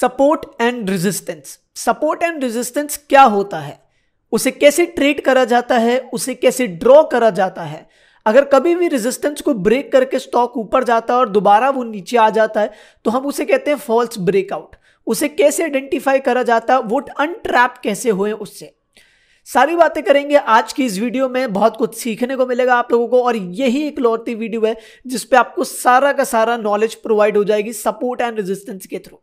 Support and resistance support and resistance क्या होता है उसे कैसे ट्रेड करा जाता है उसे कैसे ड्रॉ करा जाता है अगर कभी भी रेजिस्टेंस को ब्रेक करके स्टॉक ऊपर जाता है और दोबारा वो नीचे आ जाता है तो हम उसे कहते हैं फॉल्स ब्रेकआउट उसे कैसे आइडेंटिफाई करा जाता है वो अनट्रैप कैसे हुए उससे सारी बातें करेंगे आज की इस वीडियो में बहुत कुछ सीखने को मिलेगा आप लोगों को और यही एक लौटती वीडियो है जिसपे आपको सारा का सारा नॉलेज प्रोवाइड हो जाएगी सपोर्ट एंड रेजिस्टेंस के थ्रू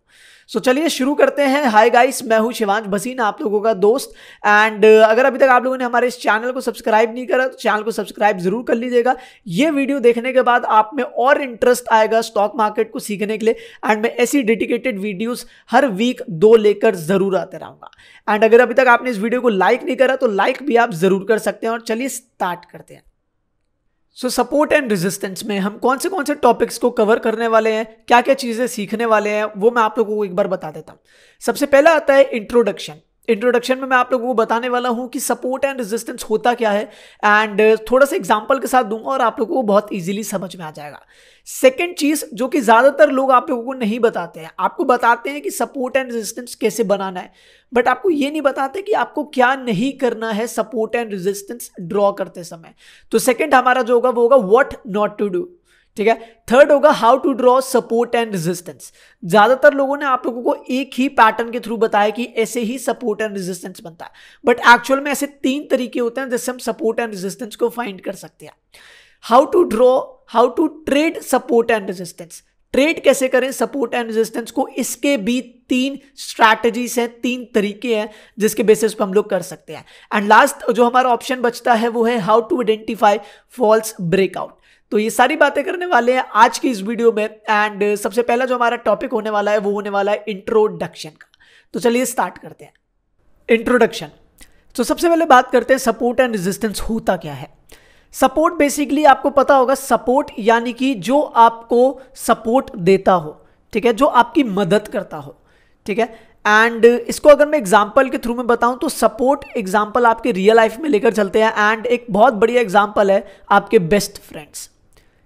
सो चलिए शुरू करते हैं हाय गाइस मैं हूं शिवांश भसीन आप लोगों का दोस्त एंड uh, अगर अभी तक आप लोगों ने हमारे इस चैनल को सब्सक्राइब नहीं करा तो चैनल को सब्सक्राइब जरूर कर लीजिएगा ये वीडियो देखने के बाद आप में और इंटरेस्ट आएगा स्टॉक मार्केट को सीखने के लिए एंड मैं ऐसी डेडिकेटेड वीडियोज हर वीक दो लेकर ज़रूर आते रहूँगा एंड अगर अभी तक आपने इस वीडियो को लाइक नहीं करा तो लाइक भी आप ज़रूर कर सकते हैं और चलिए स्टार्ट करते हैं सो सपोर्ट एंड रेजिस्टेंस में हम कौन से कौन से टॉपिक्स को कवर करने वाले हैं क्या क्या चीज़ें सीखने वाले हैं वो मैं आप लोगों को एक बार बता देता हूँ सबसे पहला आता है इंट्रोडक्शन इंट्रोडक्शन में मैं आप लोगों को बताने वाला हूँ कि सपोर्ट एंड रेजिस्टेंस होता क्या है एंड uh, थोड़ा सा एग्जाम्पल के साथ दूंगा और आप लोगों को बहुत इजीली समझ में आ जाएगा सेकेंड चीज़ जो कि ज़्यादातर लोग आप लोगों को नहीं बताते हैं आपको बताते हैं कि सपोर्ट एंड रेजिस्टेंस कैसे बनाना है बट आपको ये नहीं बताते कि आपको क्या नहीं करना है सपोर्ट एंड रेजिस्टेंस ड्रॉ करते समय तो सेकेंड हमारा जो होगा वो होगा वॉट नॉट टू डू ठीक है थर्ड होगा how to draw support and resistance ज्यादातर लोगों ने आप लोगों को एक ही पैटर्न के थ्रू बताया कि ऐसे ही सपोर्ट एंड रेजिस्टेंस बनता है बट एक्चुअल में ऐसे तीन तरीके होते हैं जिससे हम सपोर्ट एंड रेजिस्टेंस को फाइंड कर सकते हैं how to draw how to trade support and resistance trade कैसे करें सपोर्ट एंड रेजिस्टेंस को इसके भी तीन स्ट्रैटेजीज हैं तीन तरीके हैं जिसके बेसिस पर हम लोग कर सकते हैं एंड लास्ट जो हमारा ऑप्शन बचता है वो है how to identify false breakout तो ये सारी बातें करने वाले हैं आज की इस वीडियो में एंड uh, सबसे पहला जो हमारा टॉपिक होने वाला है वो होने वाला है इंट्रोडक्शन का तो चलिए स्टार्ट करते हैं इंट्रोडक्शन तो सबसे पहले बात करते हैं सपोर्ट एंड रेजिस्टेंस होता क्या है सपोर्ट बेसिकली आपको पता होगा सपोर्ट यानी कि जो आपको सपोर्ट देता हो ठीक है जो आपकी मदद करता हो ठीक है एंड uh, इसको अगर मैं एग्जाम्पल के थ्रू में बताऊं तो सपोर्ट एग्जाम्पल आपके रियल लाइफ में लेकर चलते हैं एंड एक बहुत बढ़िया एग्जाम्पल है आपके बेस्ट फ्रेंड्स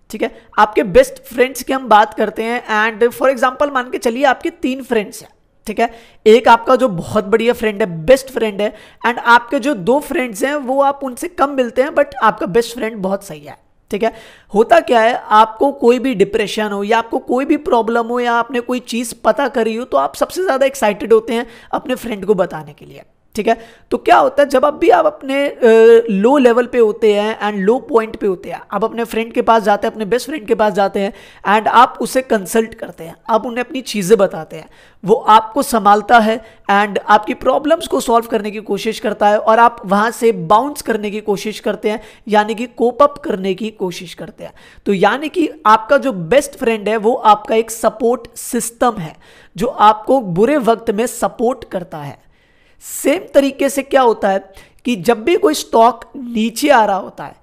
ठीक है आपके बेस्ट फ्रेंड्स की हम बात करते हैं एंड फॉर एग्जाम्पल मान के चलिए आपके तीन फ्रेंड्स हैं ठीक है एक आपका जो बहुत बढ़िया फ्रेंड है बेस्ट फ्रेंड है एंड आपके जो दो फ्रेंड्स हैं वो आप उनसे कम मिलते हैं बट आपका बेस्ट फ्रेंड बहुत सही है ठीक है होता क्या है आपको कोई भी डिप्रेशन हो या आपको कोई भी प्रॉब्लम हो या आपने कोई चीज़ पता करी हो तो आप सबसे ज़्यादा एक्साइटेड होते हैं अपने फ्रेंड को बताने के लिए ठीक है तो क्या होता है जब अब भी आप अपने लो लेवल पे होते हैं एंड लो पॉइंट पे होते हैं आप अपने फ्रेंड के पास जाते हैं अपने बेस्ट फ्रेंड के पास जाते हैं एंड आप उसे कंसल्ट करते हैं आप उन्हें अपनी चीज़ें बताते हैं वो आपको संभालता है एंड आपकी प्रॉब्लम्स को सॉल्व करने की कोशिश करता है और आप वहाँ से बाउंस करने की कोशिश करते हैं यानी कि कोप अप करने की कोशिश करते हैं तो यानी कि आपका जो बेस्ट फ्रेंड है वो आपका एक सपोर्ट सिस्टम है जो आपको बुरे वक्त में सपोर्ट करता है सेम तरीके से क्या होता है कि जब भी कोई स्टॉक नीचे आ रहा होता है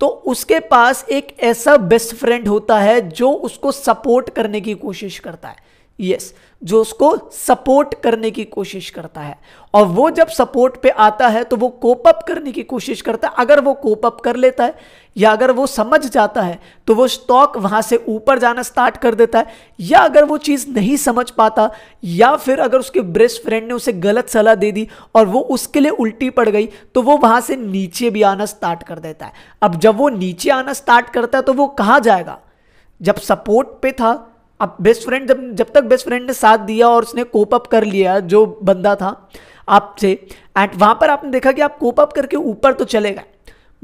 तो उसके पास एक ऐसा बेस्ट फ्रेंड होता है जो उसको सपोर्ट करने की कोशिश करता है यस yes, जो उसको सपोर्ट करने की कोशिश करता है और वो जब सपोर्ट पे आता है तो वो कोप अप करने की कोशिश करता है अगर वो कोप अप कर लेता है या अगर वो समझ जाता है तो वो स्टॉक वहाँ से ऊपर जाना स्टार्ट कर देता है या अगर वो चीज़ नहीं समझ पाता या फिर अगर उसके बेस्ट फ्रेंड ने उसे गलत सलाह दे दी और वो उसके लिए उल्टी पड़ गई तो वो वहाँ से नीचे भी आना स्टार्ट कर देता है अब जब वो नीचे आना स्टार्ट करता है तो वो कहाँ जाएगा जब सपोर्ट पे था अब बेस्ट फ्रेंड जब जब तक बेस्ट फ्रेंड ने साथ दिया और उसने कोप अप कर लिया जो बंदा था आपसे एंड वहां पर आपने देखा कि आप कोप अप करके ऊपर तो चले गए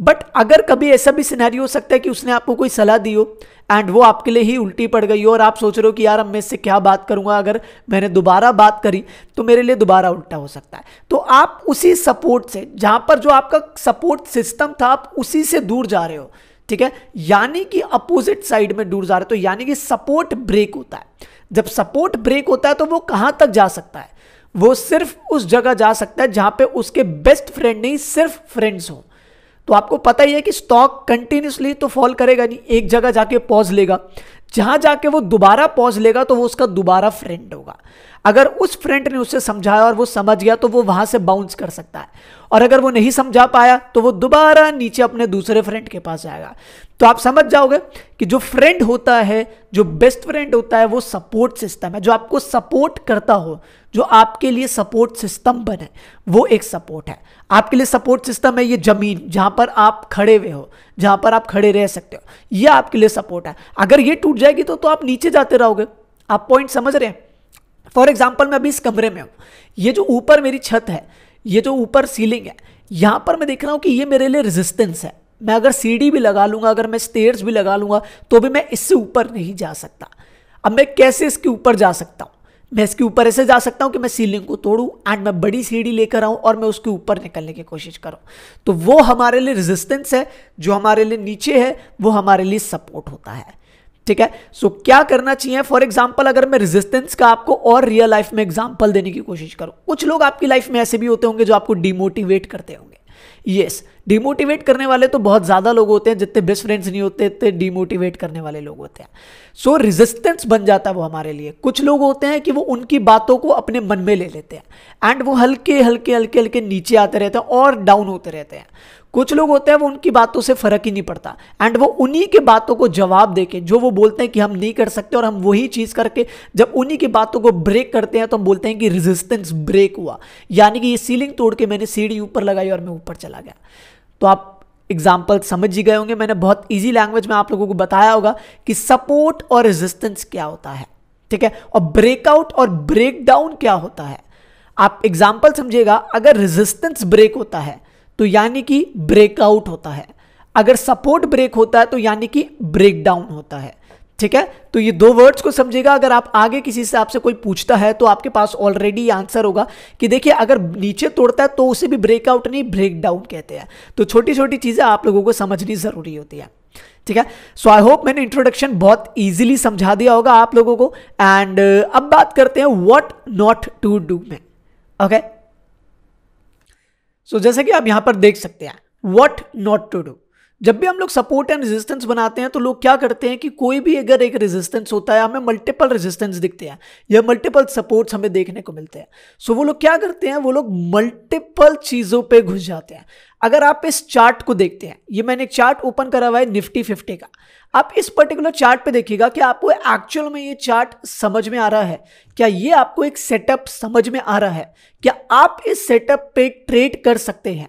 बट अगर कभी ऐसा भी सिनेरियो हो सकता है कि उसने आपको कोई सलाह दी हो एंड वो आपके लिए ही उल्टी पड़ गई हो और आप सोच रहे हो कि यार अब मैं इससे क्या बात करूंगा अगर मैंने दोबारा बात करी तो मेरे लिए दोबारा उल्टा हो सकता है तो आप उसी सपोर्ट से जहाँ पर जो आपका सपोर्ट सिस्टम था आप उसी से दूर जा रहे हो ठीक है यानी कि अपोजिट साइड में डूर जा रहे तो यानी कि सपोर्ट ब्रेक होता है जब सपोर्ट ब्रेक होता है तो वो कहां तक जा सकता है वो सिर्फ उस जगह जा सकता है जहां पे उसके बेस्ट फ्रेंड नहीं सिर्फ फ्रेंड्स हो तो आपको पता ही है कि स्टॉक कंटिन्यूसली तो फॉल करेगा नहीं एक जगह जाके पॉज लेगा जहां जाके वो दोबारा पॉज लेगा तो वो उसका दोबारा फ्रेंड होगा अगर उस फ्रेंड ने उसे समझाया और वो समझ गया तो वो वहां से बाउंस कर सकता है और अगर वो नहीं समझा पाया तो वो दोबारा नीचे अपने दूसरे फ्रेंड के पास जाएगा तो आप समझ जाओगे कि जो फ्रेंड होता है जो बेस्ट फ्रेंड होता है वो सपोर्ट सिस्टम है जो आपको सपोर्ट करता हो जो आपके लिए सपोर्ट सिस्टम बने वो एक सपोर्ट है आपके लिए सपोर्ट सिस्टम है ये जमीन जहां पर आप खड़े हुए हो जहां पर आप खड़े रह सकते हो ये आपके लिए सपोर्ट है अगर ये टूट जाएगी तो, तो आप नीचे जाते रहोगे आप पॉइंट समझ रहे हैं फॉर एग्जाम्पल मैं अभी इस कमरे में हूँ ये जो ऊपर मेरी छत है ये जो ऊपर सीलिंग है यहाँ पर मैं देख रहा हूँ कि ये मेरे लिए रेजिस्टेंस है मैं अगर सीढ़ी भी लगा लूँगा अगर मैं स्टेयर्स भी लगा लूँगा तो भी मैं इससे ऊपर नहीं जा सकता अब मैं कैसे इसके ऊपर जा सकता हूँ मैं इसके ऊपर ऐसे जा सकता हूँ कि मैं सीलिंग को तोड़ूँ एंड मैं बड़ी सीढ़ी लेकर आऊँ और मैं उसके ऊपर निकलने की कोशिश करूँ तो वो हमारे लिए रेजिस्टेंस है जो हमारे लिए नीचे है वो हमारे लिए सपोर्ट होता है ठीक है सो so, क्या करना चाहिए फॉर एग्जाम्पल अगर मैं रेजिस्टेंस का आपको और रियल लाइफ में एग्जाम्पल देने की कोशिश करूं कुछ लोग आपकी लाइफ में ऐसे भी होते होंगे जो आपको डिमोटिवेट करते होंगे यस yes, डिमोटिवेट करने वाले तो बहुत ज़्यादा लोग होते हैं जितने बेस्ट फ्रेंड्स नहीं होते इतने डिमोटिवेट करने वाले लोग होते हैं सो so, रेजिस्टेंस बन जाता है वो हमारे लिए कुछ लोग होते हैं कि वो उनकी बातों को अपने मन में ले लेते हैं एंड वो हल्के हल्के हल्के हल्के नीचे आते रहते हैं और डाउन होते रहते हैं कुछ लोग होते हैं वो उनकी बातों से फ़र्क ही नहीं पड़ता एंड वो उन्हीं के बातों को जवाब दे के जो वो बोलते हैं कि हम नहीं कर सकते और हम वही चीज़ करके जब उन्हीं की बातों को ब्रेक करते हैं तो हम बोलते हैं कि रेजिस्टेंस ब्रेक हुआ यानी कि ये सीलिंग तोड़ के मैंने सीढ़ी ऊपर लगाई और मैं ऊपर चला गया तो आप एग्जाम्पल समझ ही गए होंगे मैंने बहुत ईजी लैंग्वेज में आप लोगों को बताया होगा कि सपोर्ट और रेजिस्टेंस क्या होता है ठीक है और ब्रेकआउट और ब्रेकडाउन क्या होता है आप एग्जाम्पल समझिएगा अगर रेजिस्टेंस ब्रेक होता है तो यानी कि ब्रेकआउट होता है अगर सपोर्ट ब्रेक होता है तो यानी कि ब्रेकडाउन होता है ठीक है तो ये दो वर्ड्स को समझेगा अगर आप आगे किसी से आपसे कोई पूछता है तो आपके पास ऑलरेडी आंसर होगा कि देखिए अगर नीचे तोड़ता है तो उसे भी ब्रेकआउट नहीं ब्रेकडाउन कहते हैं तो छोटी छोटी चीज़ें आप लोगों को समझनी ज़रूरी होती है ठीक है सो आई होप मैंने इंट्रोडक्शन बहुत ईजिली समझा दिया होगा आप लोगों को एंड अब बात करते हैं what not to do man okay so so, जैसे कि आप यहां पर देख सकते हैं वट नॉट टू डू जब भी हम लोग सपोर्ट एंड रेजिस्टेंस बनाते हैं तो लोग क्या करते हैं कि कोई भी अगर एक रेजिस्टेंस होता है हमें मल्टीपल रेजिस्टेंस दिखते हैं या मल्टीपल सपोर्ट्स हमें देखने को मिलते हैं सो so, वो लोग क्या करते हैं वो लोग मल्टीपल चीज़ों पे घुस जाते हैं अगर आप इस चार्ट को देखते हैं ये मैंने एक चार्ट ओपन करा हुआ है निफ्टी फिफ्टी का आप इस पर्टिकुलर चार्ट पे देखिएगा कि आपको एक्चुअल में ये चार्ट समझ में आ रहा है क्या ये आपको एक सेटअप समझ में आ रहा है क्या आप इस सेटअप पे ट्रेड कर सकते हैं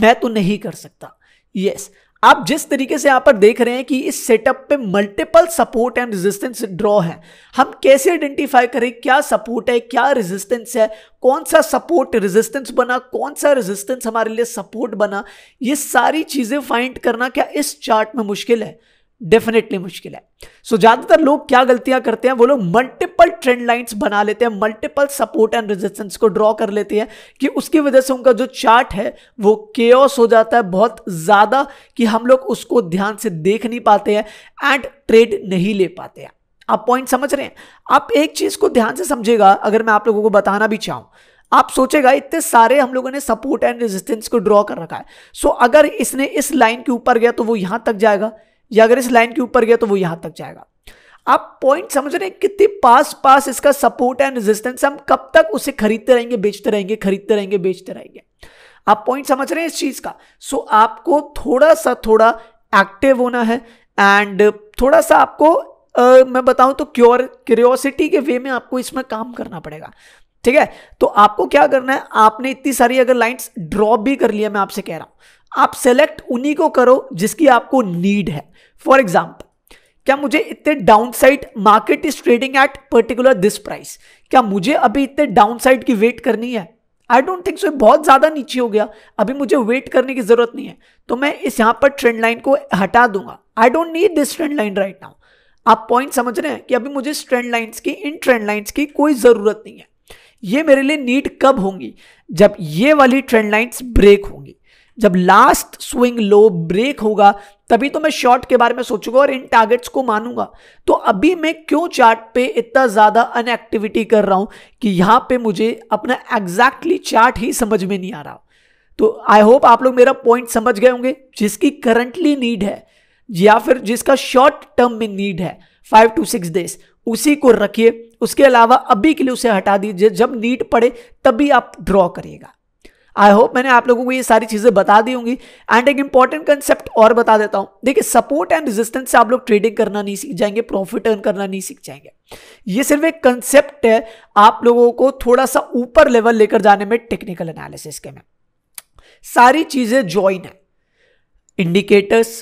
मैं तो नहीं कर सकता यस yes, आप जिस तरीके से यहां पर देख रहे हैं कि इस सेटअप पे multiple support and resistance draw है हम कैसे आइडेंटिफाई करें क्या सपोर्ट है क्या रेजिस्टेंस है कौन सा सपोर्ट रेजिस्टेंस बना कौन सा रेजिस्टेंस हमारे लिए सपोर्ट बना ये सारी चीज़ें फाइंड करना क्या इस चार्ट में मुश्किल है डेफिनेटली मुश्किल है सो so, ज़्यादातर लोग क्या गलतियां करते हैं वो लोग मल्टीपल ट्रेंड लाइंस बना लेते हैं मल्टीपल सपोर्ट एंड रेजिस्टेंस को ड्रॉ कर लेते हैं कि उसकी वजह से उनका जो चार्ट है वो केओस हो जाता है बहुत ज़्यादा कि हम लोग उसको ध्यान से देख नहीं पाते हैं एंड ट्रेड नहीं ले पाते हैं आप पॉइंट समझ रहे हैं आप एक चीज़ को ध्यान से समझेगा अगर मैं आप लोगों को बताना भी चाहूं आप सोचेगा इतने सारे हम लोगों ने सपोर्ट एंड रेजिस्टेंस को ड्रॉ कर रखा है सो so, अगर इसने इस लाइन के ऊपर गया तो वो यहां तक जाएगा या अगर इस लाइन के ऊपर गया तो वो यहां तक जाएगा आप पॉइंट समझ रहे हैं कितने पास पास इसका सपोर्ट एंड रेजिस्टेंस हम कब तक उसे खरीदते रहेंगे बेचते रहेंगे खरीदते रहेंगे बेचते रहेंगे आप पॉइंट समझ रहे हैं इस चीज का सो so, आपको थोड़ा सा थोड़ा एक्टिव होना है एंड थोड़ा सा आपको आ, मैं बताऊं तो क्योर क्यूरियोसिटी के वे में आपको इसमें काम करना पड़ेगा ठीक है तो आपको क्या करना है आपने इतनी सारी अगर लाइंस ड्रॉप भी कर लिया मैं आपसे कह रहा हूं आप सेलेक्ट उन्हीं को करो जिसकी आपको नीड है फॉर एग्जाम्पल क्या मुझे इतने down side market is trading at particular this price क्या मुझे अभी इतने डाउन साइड की वेट करनी है आई डोंट थिंक सो बहुत ज़्यादा नीचे हो गया अभी मुझे वेट करने की ज़रूरत नहीं है तो मैं इस यहां पर ट्रेंड लाइन को हटा दूंगा I don't need this trend line right now आप पॉइंट समझ रहे हैं कि अभी मुझे इस ट्रेंड लाइन्स की इन ट्रेंड लाइन्स की कोई ज़रूरत नहीं है ये मेरे लिए नीड कब होंगी जब ये वाली ट्रेंड लाइन्स ब्रेक होंगी जब लास्ट स्विंग लो ब्रेक होगा तभी तो मैं शॉर्ट के बारे में सोचूंगा और इन टारगेट्स को मानूंगा तो अभी मैं क्यों चार्ट पे इतना ज़्यादा अनएक्टिविटी कर रहा हूं कि यहां पे मुझे अपना एग्जैक्टली चार्ट ही समझ में नहीं आ रहा तो आई होप आप लोग मेरा पॉइंट समझ गए होंगे जिसकी करंटली नीड है या फिर जिसका शॉर्ट टर्म में नीड है फाइव टू सिक्स डेज उसी को रखिए उसके अलावा अभी के लिए उसे हटा दीजिए जब नीड पड़े तभी आप ड्रॉ करिएगा आई होप मैंने आप लोगों को ये सारी चीज़ें बता दी होंगी एंड एक इंपॉर्टेंट कंसेप्ट और बता देता हूं देखिए सपोर्ट एंड रेजिस्टेंस से आप लोग ट्रेडिंग करना नहीं सीख जाएंगे प्रॉफिट अर्न करना नहीं सीख जाएंगे ये सिर्फ एक कंसेप्ट है आप लोगों को थोड़ा सा ऊपर लेवल लेकर जाने में टेक्निकल एनालिसिस के में सारी चीज़ें ज्वाइन है indicators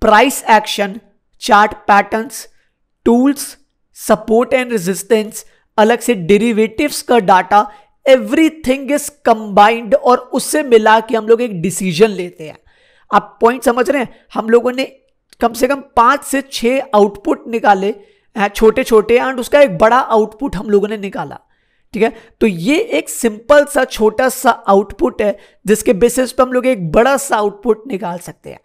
price action chart patterns tools support and resistance अलग से डेरिवेटिव्स का डाटा एवरीथिंग इज कंबाइंड और उससे मिला के हम लोग एक डिसीजन लेते हैं आप पॉइंट समझ रहे हैं हम लोगों ने कम से कम पाँच से छह आउटपुट निकाले छोटे छोटे एंड उसका एक बड़ा आउटपुट हम लोगों ने निकाला ठीक है तो ये एक सिंपल सा छोटा सा आउटपुट है जिसके बेसिस पे हम लोग एक बड़ा सा आउटपुट निकाल सकते हैं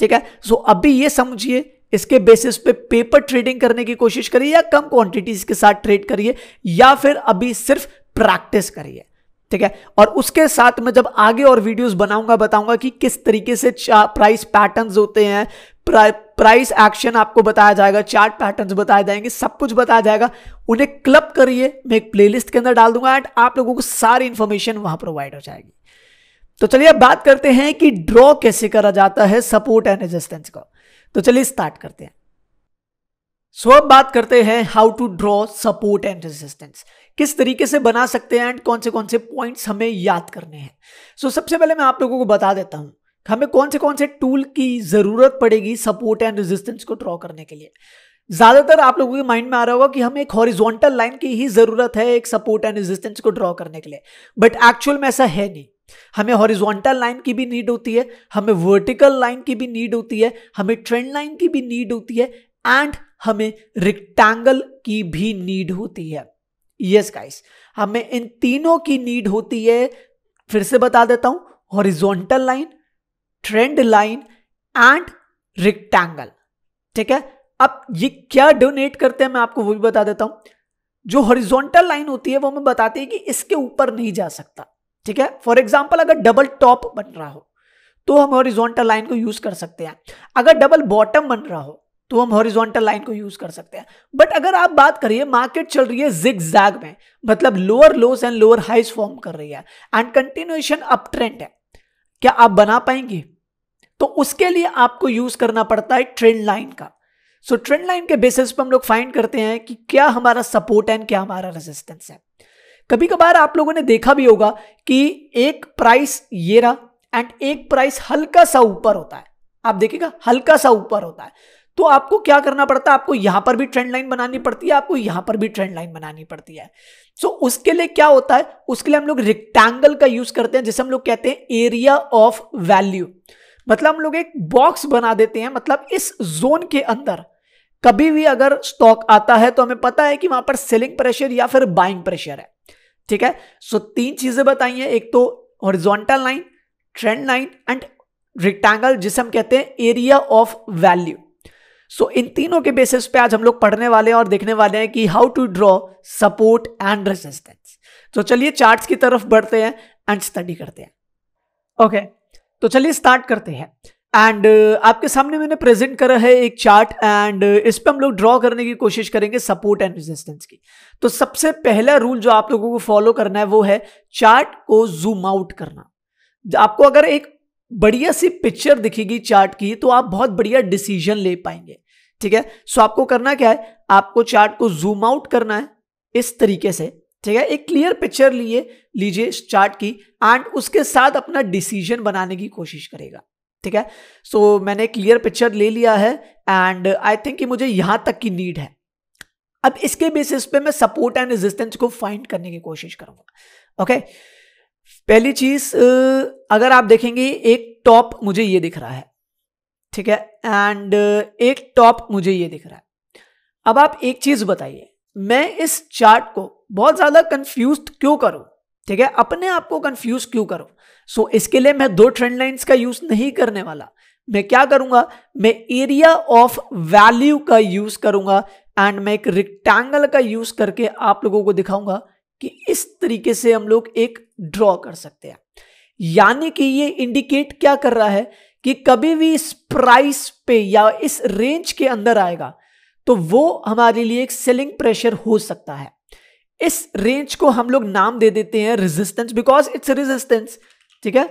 ठीक है सो so, अभी ये समझिए इसके बेसिस पे पेपर ट्रेडिंग करने की कोशिश करिए या कम क्वांटिटीज के साथ ट्रेड करिए या फिर अभी सिर्फ प्रैक्टिस करिए ठीक है और उसके साथ में जब आगे और वीडियोस बनाऊंगा बताऊंगा कि किस तरीके से प्राइस पैटर्न्स होते हैं प्राइस एक्शन आपको बताया जाएगा चार्ट पैटर्न्स बताए जाएंगे सब कुछ बताया जाएगा उन्हें क्लब करिए मैं एक प्लेलिस्ट के अंदर डाल दूंगा एंड आप लोगों को सारी इंफॉर्मेशन वहां प्रोवाइड हो जाएगी तो चलिए अब बात करते हैं कि ड्रॉ कैसे करा जाता है सपोर्ट एंड रेजिस्टेंस का तो चलिए स्टार्ट करते हैं सो so, अब बात करते हैं how to draw support and resistance किस तरीके से बना सकते हैं एंड कौन से कौन से पॉइंट्स हमें याद करने हैं सो so, सबसे पहले मैं आप लोगों को बता देता हूँ हमें कौन से कौन से टूल की ज़रूरत पड़ेगी सपोर्ट एंड रेजिस्टेंस को ड्रॉ करने के लिए ज़्यादातर आप लोगों के माइंड में आ रहा होगा कि हमें एक हॉरिजॉन्टल लाइन की ही ज़रूरत है एक सपोर्ट एंड रेजिस्टेंस को ड्रॉ करने के लिए बट एक्चुअल में ऐसा है नहीं हमें हॉरिजॉन्टल लाइन की भी नीड होती है हमें वर्टिकल लाइन की भी नीड होती है हमें ट्रेंड लाइन की भी नीड होती है एंड हमें रिक्टेंगल की भी नीड होती है यस गाइस हमें इन तीनों की नीड होती है फिर से बता देता हूं horizontal line trend line and rectangle ठीक है अब ये क्या डोनेट करते हैं मैं आपको वो भी बता देता हूं जो हॉरिजॉन्टल लाइन होती है वो हमें बताती है कि इसके ऊपर नहीं जा सकता ठीक है फॉर एग्जाम्पल अगर डबल टॉप बन रहा हो तो हम हॉरिजॉन्टल लाइन को यूज कर सकते हैं अगर डबल बॉटम बन रहा हो तो हम हॉरिजॉन्टल लाइन को यूज कर सकते हैं बट अगर आप बात करिए मार्केट चल रही है जिग जैग में मतलब lower lows and lower highs form कर रही है एंड कंटिन्यूएशन अप ट्रेंड है क्या आप बना पाएंगे तो उसके लिए आपको यूज करना पड़ता है ट्रेंड लाइन का सो ट्रेंड लाइन के बेसिस पर हम लोग फाइंड करते हैं कि क्या हमारा सपोर्ट है क्या हमारा रेजिस्टेंस है कभी कभार आप लोगों ने देखा भी होगा कि एक प्राइस ये रहा एंड एक प्राइस हल्का सा ऊपर होता है आप देखिएगा हल्का सा ऊपर होता है तो आपको क्या करना पड़ता है आपको यहां पर भी ट्रेंड लाइन बनानी पड़ती है आपको यहां पर भी ट्रेंड लाइन बनानी पड़ती है सो so, उसके लिए क्या होता है उसके लिए हम लोग रेक्टेंगल का यूज करते हैं जिसे हम लोग कहते हैं एरिया ऑफ वैल्यू मतलब हम लोग एक बॉक्स बना देते हैं मतलब इस जोन के अंदर कभी भी अगर स्टॉक आता है तो हमें पता है कि वहां पर सेलिंग प्रेशर या फिर बाइंग प्रेशर है ठीक है सो so, तीन चीजें बताई हैं एक तो horizontal line trend line and rectangle जिसे हम कहते हैं area of value so so, इन तीनों के बेसिस पे आज हम लोग पढ़ने वाले हैं और देखने वाले हैं कि how to draw support and resistance तो चलिए चार्ट्स की तरफ बढ़ते हैं एंड स्टडी करते हैं ओके okay, तो चलिए स्टार्ट करते हैं एंड uh, आपके सामने मैंने प्रेजेंट करा है एक चार्ट एंड uh, इस पर हम लोग ड्रॉ करने की कोशिश करेंगे सपोर्ट एंड रेजिस्टेंस की तो सबसे पहला रूल जो आप लोगों को फॉलो करना है वो है चार्ट को जूम आउट करना आपको अगर एक बढ़िया सी पिक्चर दिखेगी चार्ट की तो आप बहुत बढ़िया डिसीजन ले पाएंगे ठीक है सो आपको करना क्या है आपको चार्ट को जूम आउट करना है इस तरीके से ठीक है एक क्लियर पिक्चर लिए लीजिए चार्ट की एंड उसके साथ अपना डिसीजन बनाने की कोशिश करेगा ठीक है सो so, मैंने क्लियर पिक्चर ले लिया है एंड आई थिंक कि मुझे यहां तक की नीड है अब इसके बेसिस पे मैं सपोर्ट एंड रेजिस्टेंस को फाइंड करने की कोशिश करूंगा ओके okay? पहली चीज अगर आप देखेंगे एक टॉप मुझे ये दिख रहा है ठीक है एंड एक टॉप मुझे ये दिख रहा है अब आप एक चीज बताइए मैं इस चार्ट को बहुत ज्यादा कंफ्यूज क्यों करूं ठीक है अपने आप को कंफ्यूज क्यों करूं सो so, इसके लिए मैं दो ट्रेंड लाइंस का यूज नहीं करने वाला मैं क्या करूंगा मैं एरिया ऑफ वैल्यू का यूज करूंगा एंड मैं एक रिक्टेंगल का यूज करके आप लोगों को दिखाऊंगा कि इस तरीके से हम लोग एक ड्रॉ कर सकते हैं यानी कि ये इंडिकेट क्या कर रहा है कि कभी भी इस प्राइस पे या इस रेंज के अंदर आएगा तो वो हमारे लिए एक सेलिंग प्रेशर हो सकता है इस रेंज को हम लोग नाम दे देते हैं रेजिस्टेंस बिकॉज इट्स रेजिस्टेंस ठीक है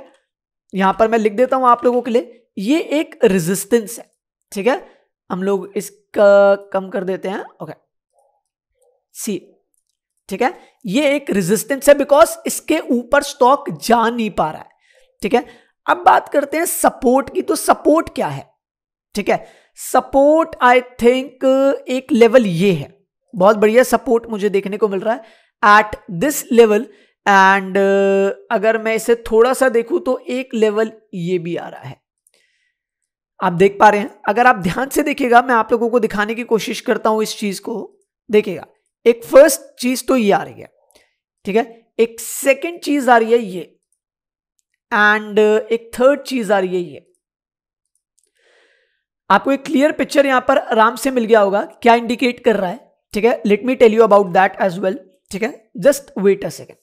यहां पर मैं लिख देता हूं आप लोगों के लिए ये एक रेजिस्टेंस है ठीक है हम लोग इसका कम कर देते हैं ओके सी ठीक है ये एक रेजिस्टेंस है बिकॉज इसके ऊपर स्टॉक जा नहीं पा रहा है ठीक है अब बात करते हैं सपोर्ट की तो सपोर्ट क्या है ठीक है सपोर्ट आई थिंक एक लेवल ये है बहुत बढ़िया सपोर्ट मुझे देखने को मिल रहा है एट दिस लेवल एंड अगर मैं इसे थोड़ा सा देखूं तो एक लेवल ये भी आ रहा है आप देख पा रहे हैं अगर आप ध्यान से देखिएगा मैं आप लोगों को दिखाने की कोशिश करता हूं इस चीज को देखिएगा एक फर्स्ट चीज तो ये आ रही है ठीक है एक सेकंड चीज आ रही है ये एंड uh, एक थर्ड चीज आ रही है ये आपको एक क्लियर पिक्चर यहां पर आराम से मिल गया होगा क्या इंडिकेट कर रहा है ठीक है let me tell you about that as well ठीक है just wait a second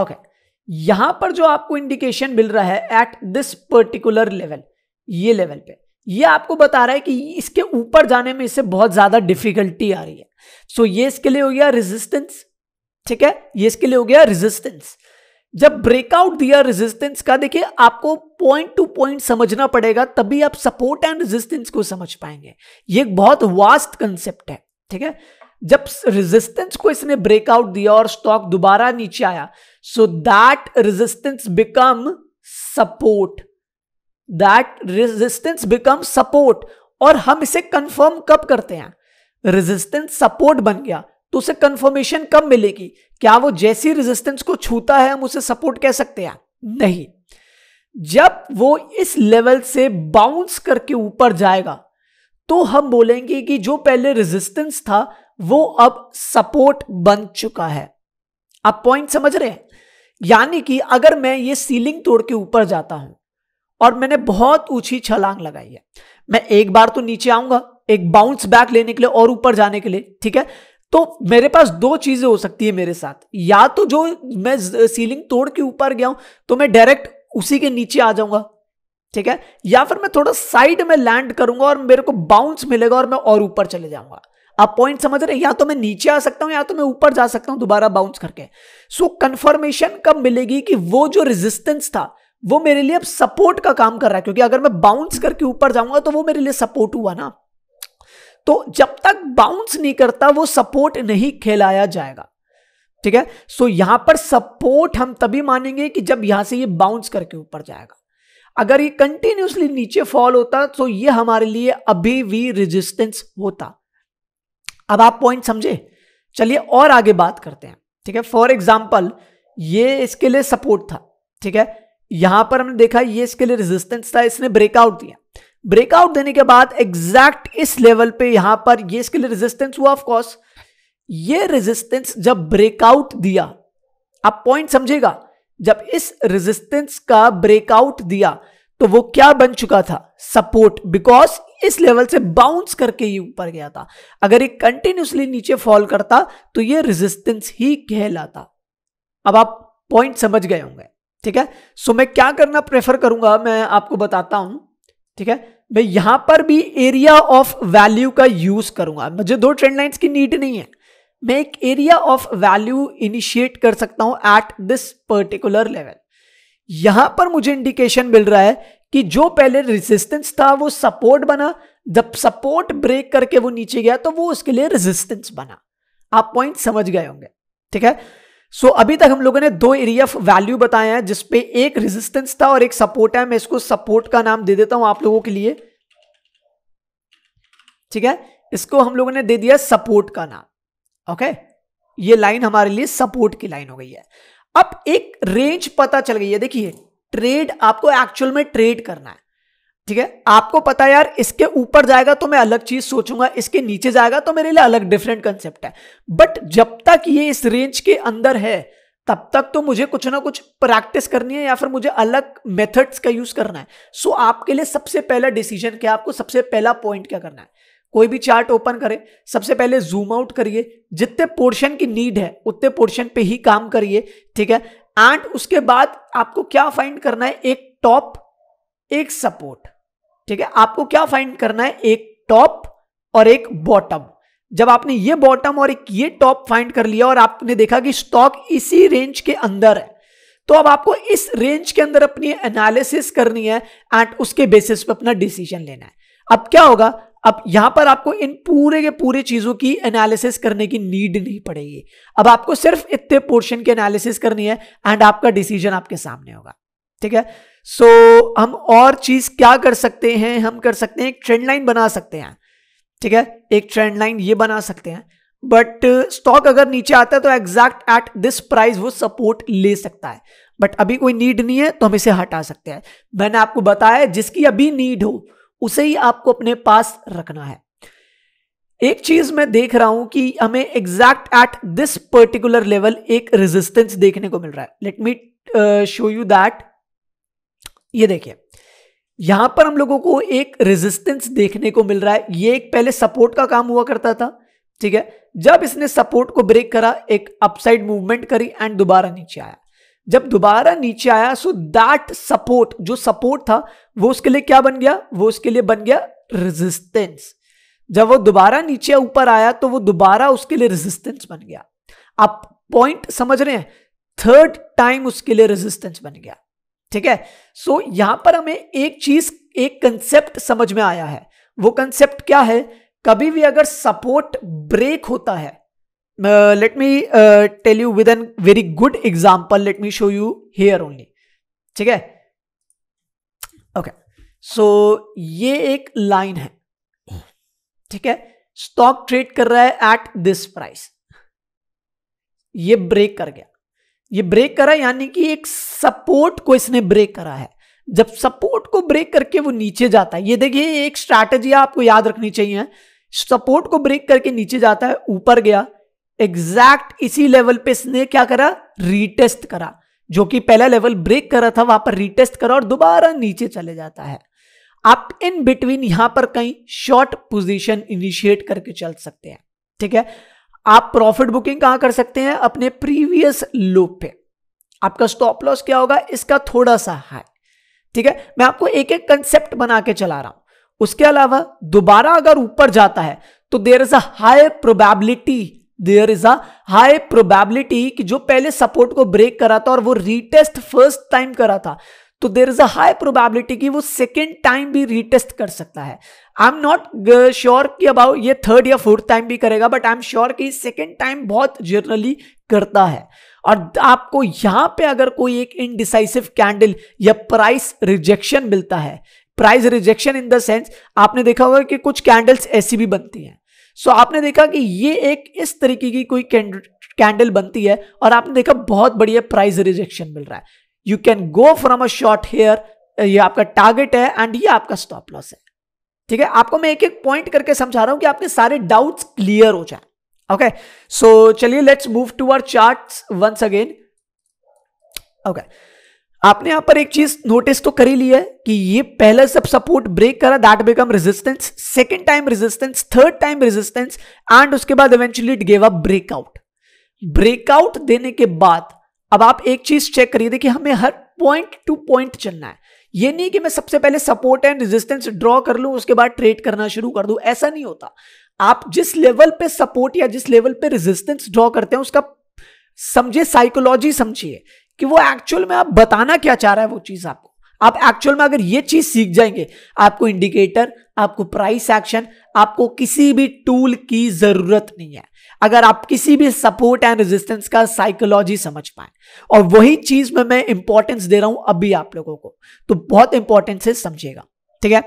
okay यहां पर जो आपको इंडिकेशन मिल रहा है एट दिस पर्टिकुलर लेवल ये लेवल पे ये आपको बता रहा है कि इसके ऊपर जाने में इससे बहुत ज़्यादा डिफिकल्टी आ रही है सो so, ये इसके लिए हो गया रेजिस्टेंस ठीक है ये इसके लिए हो गया रेजिस्टेंस जब ब्रेकआउट दिया रेजिस्टेंस का देखिए आपको पॉइंट टू पॉइंट समझना पड़ेगा तभी आप सपोर्ट एंड रेजिस्टेंस को समझ पाएंगे ये एक बहुत वास्ट कंसेप्ट है ठीक है जब रेजिस्टेंस को इसने ब्रेकआउट दिया और स्टॉक दोबारा नीचे आया so that resistance become support that resistance become support और हम इसे कंफर्म कब करते हैं रेजिस्टेंस सपोर्ट बन गया तो उसे कंफर्मेशन कब मिलेगी क्या वो जैसी रेजिस्टेंस को छूता है हम उसे सपोर्ट कह सकते हैं नहीं जब वो इस लेवल से बाउंस करके ऊपर जाएगा तो हम बोलेंगे कि जो पहले रेजिस्टेंस था वो अब सपोर्ट बन चुका है आप पॉइंट समझ रहे हैं यानी कि अगर मैं ये सीलिंग तोड़ के ऊपर जाता हूं और मैंने बहुत ऊंची छलांग लगाई है मैं एक बार तो नीचे आऊंगा एक बाउंस बैक लेने के लिए और ऊपर जाने के लिए ठीक है तो मेरे पास दो चीजें हो सकती है मेरे साथ या तो जो मैं सीलिंग तोड़ के ऊपर गया हूं तो मैं डायरेक्ट उसी के नीचे आ जाऊंगा ठीक है या फिर मैं थोड़ा साइड में लैंड करूंगा और मेरे को बाउंस मिलेगा और मैं और ऊपर चले जाऊंगा आप पॉइंट समझ रहे हैं या तो मैं नीचे आ सकता हूं या तो मैं ऊपर जा सकता हूं दोबारा बाउंस करके सो so, कंफर्मेशन कब मिलेगी कि वो जो रेजिस्टेंस था वो मेरे लिए अब सपोर्ट का काम कर रहा है क्योंकि अगर मैं बाउंस करके ऊपर जाऊंगा तो वो मेरे लिए सपोर्ट हुआ ना तो जब तक बाउंस नहीं करता वो सपोर्ट नहीं खेलाया जाएगा ठीक है सो यहां पर सपोर्ट हम तभी मानेंगे कि जब यहां से ये बाउंस करके ऊपर जाएगा अगर ये कंटिन्यूसली नीचे फॉल होता तो ये हमारे लिए अभी भी रेजिस्टेंस होता अब आप पॉइंट समझे चलिए और आगे बात करते हैं ठीक है फॉर एग्जाम्पल ये इसके लिए सपोर्ट था ठीक है यहां पर हमने देखा ये इसके लिए रेजिस्टेंस था इसने ब्रेकआउट दिया ब्रेकआउट देने के बाद एग्जैक्ट इस लेवल पे यहां पर ये इसके लिए रेजिस्टेंस हुआ ऑफ ये रेजिस्टेंस जब ब्रेकआउट दिया आप पॉइंट समझेगा जब इस रेजिस्टेंस का ब्रेकआउट दिया तो वो क्या बन चुका था सपोर्ट बिकॉज इस लेवल से बाउंस करके ही ऊपर गया था अगर ये कंटिन्यूसली नीचे फॉल करता तो ये रेजिस्टेंस ही कहलाता अब आप पॉइंट समझ गए होंगे ठीक है सो मैं क्या करना प्रेफर करूंगा मैं आपको बताता हूं ठीक है मैं यहां पर भी एरिया ऑफ वैल्यू का यूज करूंगा मुझे दो ट्रेंड लाइन्स की नीड नहीं है मैं एक एरिया ऑफ वैल्यू इनिशिएट कर सकता हूं एट दिस पर्टिकुलर लेवल यहां पर मुझे इंडिकेशन मिल रहा है कि जो पहले रेजिस्टेंस था वो सपोर्ट बना जब सपोर्ट ब्रेक करके वो नीचे गया तो वो उसके लिए रेजिस्टेंस बना आप पॉइंट समझ गए होंगे ठीक है सो so, अभी तक हम लोगों ने दो एरिया ऑफ वैल्यू बताए हैं जिसपे एक रेजिस्टेंस था और एक सपोर्ट है मैं इसको सपोर्ट का नाम दे देता हूं आप लोगों के लिए ठीक है इसको हम लोगों ने दे दिया सपोर्ट का नाम ओके ये लाइन हमारे लिए सपोर्ट की लाइन हो गई है अब एक रेंज पता चल गई है देखिए ट्रेड आपको एक्चुअल में ट्रेड करना है ठीक है आपको पता है यार इसके ऊपर जाएगा तो मैं अलग चीज सोचूंगा इसके नीचे जाएगा तो मेरे लिए अलग डिफरेंट कंसेप्ट है बट जब तक ये इस रेंज के अंदर है तब तक तो मुझे कुछ ना कुछ प्रैक्टिस करनी है या फिर मुझे अलग मेथड्स का यूज करना है सो so, आपके लिए सबसे पहला डिसीजन क्या आपको सबसे पहला पॉइंट क्या करना है कोई भी चार्ट ओपन करें सबसे पहले जूम आउट करिए जितने पोर्शन की नीड है उतने पोर्शन पे ही काम करिए ठीक है एंड उसके बाद आपको क्या फाइंड करना है एक टॉप एक सपोर्ट ठीक है आपको क्या फाइंड करना है एक टॉप और एक बॉटम जब आपने ये बॉटम और एक ये टॉप फाइंड कर लिया और आपने देखा कि स्टॉक इसी रेंज के अंदर है तो अब आपको इस रेंज के अंदर अपनी एनालिसिस करनी है एंड उसके बेसिस पे अपना डिसीजन लेना है अब क्या होगा अब यहां पर आपको इन पूरे के पूरे चीजों की एनालिसिस करने की नीड नहीं पड़ेगी अब आपको सिर्फ इतने पोर्शन की एनालिसिस करनी है एंड आपका डिसीजन आपके सामने होगा ठीक है सो so, हम और चीज क्या कर सकते हैं हम कर सकते हैं एक ट्रेंड लाइन बना सकते हैं ठीक है एक ट्रेंड लाइन ये बना सकते हैं बट स्टॉक अगर नीचे आता है तो एग्जैक्ट एट दिस प्राइस वो सपोर्ट ले सकता है बट अभी कोई नीड नहीं है तो हम इसे हटा सकते हैं मैंने आपको बताया जिसकी अभी नीड हो उसे ही आपको अपने पास रखना है एक चीज मैं देख रहा हूं कि हमें exact at this particular level एक रेजिस्टेंस देखने को मिल रहा है let me show you that ये देखिए यहां पर हम लोगों को एक रेजिस्टेंस देखने को मिल रहा है ये एक पहले सपोर्ट का काम हुआ करता था ठीक है जब इसने सपोर्ट को ब्रेक करा एक अपसाइड मूवमेंट करी एंड दोबारा नीचे आया जब दोबारा नीचे आया सो दैट सपोर्ट जो सपोर्ट था वो उसके लिए क्या बन गया वो उसके लिए बन गया रेजिस्टेंस जब वो दोबारा नीचे ऊपर आया तो वो दोबारा उसके लिए रेजिस्टेंस बन गया आप पॉइंट समझ रहे हैं थर्ड टाइम उसके लिए रेजिस्टेंस बन गया ठीक है सो so, यहां पर हमें एक चीज एक कंसेप्ट समझ में आया है वो कंसेप्ट क्या है कभी भी अगर सपोर्ट ब्रेक होता है let me tell you with an very good example let me show you here only ठीक है ओके सो ये एक लाइन है ठीक है स्टॉक ट्रेड कर रहा है एट दिस प्राइस ये ब्रेक कर गया ये ब्रेक करा यानी कि एक सपोर्ट को इसने ब्रेक करा है जब सपोर्ट को ब्रेक करके वो नीचे जाता है ये देखिए एक स्ट्रैटेजी आपको याद रखनी चाहिए सपोर्ट को ब्रेक करके नीचे जाता है ऊपर गया एग्जैक्ट इसी लेवल पे इसने क्या करा रीटेस्ट करा जो कि पहला लेवल ब्रेक करा था वहां पर रीटेस्ट करा और दोबारा नीचे चले जाता है आप इन बिटवीन यहां पर कहीं शॉर्ट पोजीशन इनिशिएट करके चल सकते हैं ठीक है आप प्रॉफिट बुकिंग कहां कर सकते हैं अपने प्रीवियस लो पे आपका स्टॉप लॉस क्या होगा इसका थोड़ा सा हाई ठीक है मैं आपको एक एक कंसेप्ट बना के चला रहा हूं उसके अलावा दोबारा अगर ऊपर जाता है तो there is a probability there is a probability कि जो पहले सपोर्ट को ब्रेक करा था और वो रीटेस्ट फर्स्ट टाइम करा था तो there is a high probability कि वो सेकेंड टाइम भी रीटेस्ट कर सकता है आई एम नॉट श्योर कि अबाउट ये थर्ड या फोर्थ टाइम भी करेगा बट आई एम श्योर कि सेकेंड टाइम बहुत जनरली करता है और आपको यहां पे अगर कोई एक इनडिसाइसिव कैंडल या प्राइस रिजेक्शन मिलता है price rejection in the sense आपने देखा होगा कि कुछ कैंडल्स ऐसी भी बनती हैं सो so, आपने देखा कि ये एक इस तरीके की कोई कैंडल बनती है और आपने देखा बहुत बढ़िया प्राइस रिजेक्शन मिल रहा है you can go from a short here ये आपका टारगेट है एंड ये आपका स्टॉप लॉस है ठीक है आपको मैं एक एक पॉइंट करके समझा रहा हूं कि आपके सारे डाउट्स क्लियर हो जाए ओके सो चलिए let's move to our chart once again okay आपने यहां पर एक चीज नोटिस तो कर ही ली है कि ये पहले सब सपोर्ट ब्रेक करा that become resistance second time resistance third time resistance and उसके बाद eventually it gave a breakout breakout देने के बाद अब आप एक चीज चेक करिए देखिए हमें हर पॉइंट टू पॉइंट चलना है ये नहीं कि मैं सबसे पहले सपोर्ट एंड रेजिस्टेंस ड्रॉ कर लूं उसके बाद ट्रेड करना शुरू कर दूं ऐसा नहीं होता आप जिस लेवल पे सपोर्ट या जिस लेवल पे रेजिस्टेंस ड्रॉ करते हैं उसका समझिए साइकोलॉजी समझिए कि वो एक्चुअल में आप बताना क्या चाह रहा है वो चीज़ आपको आप एक्चुअल में अगर ये चीज़ सीख जाएंगे आपको इंडिकेटर आपको प्राइस एक्शन आपको किसी भी टूल की ज़रूरत नहीं है अगर आप किसी भी सपोर्ट एंड रेजिस्टेंस का साइकोलॉजी समझ पाए और वही चीज में मैं इंपॉर्टेंस दे रहा हूं अभी आप लोगों को तो बहुत इंपॉर्टेंस से समझिएगा ठीक है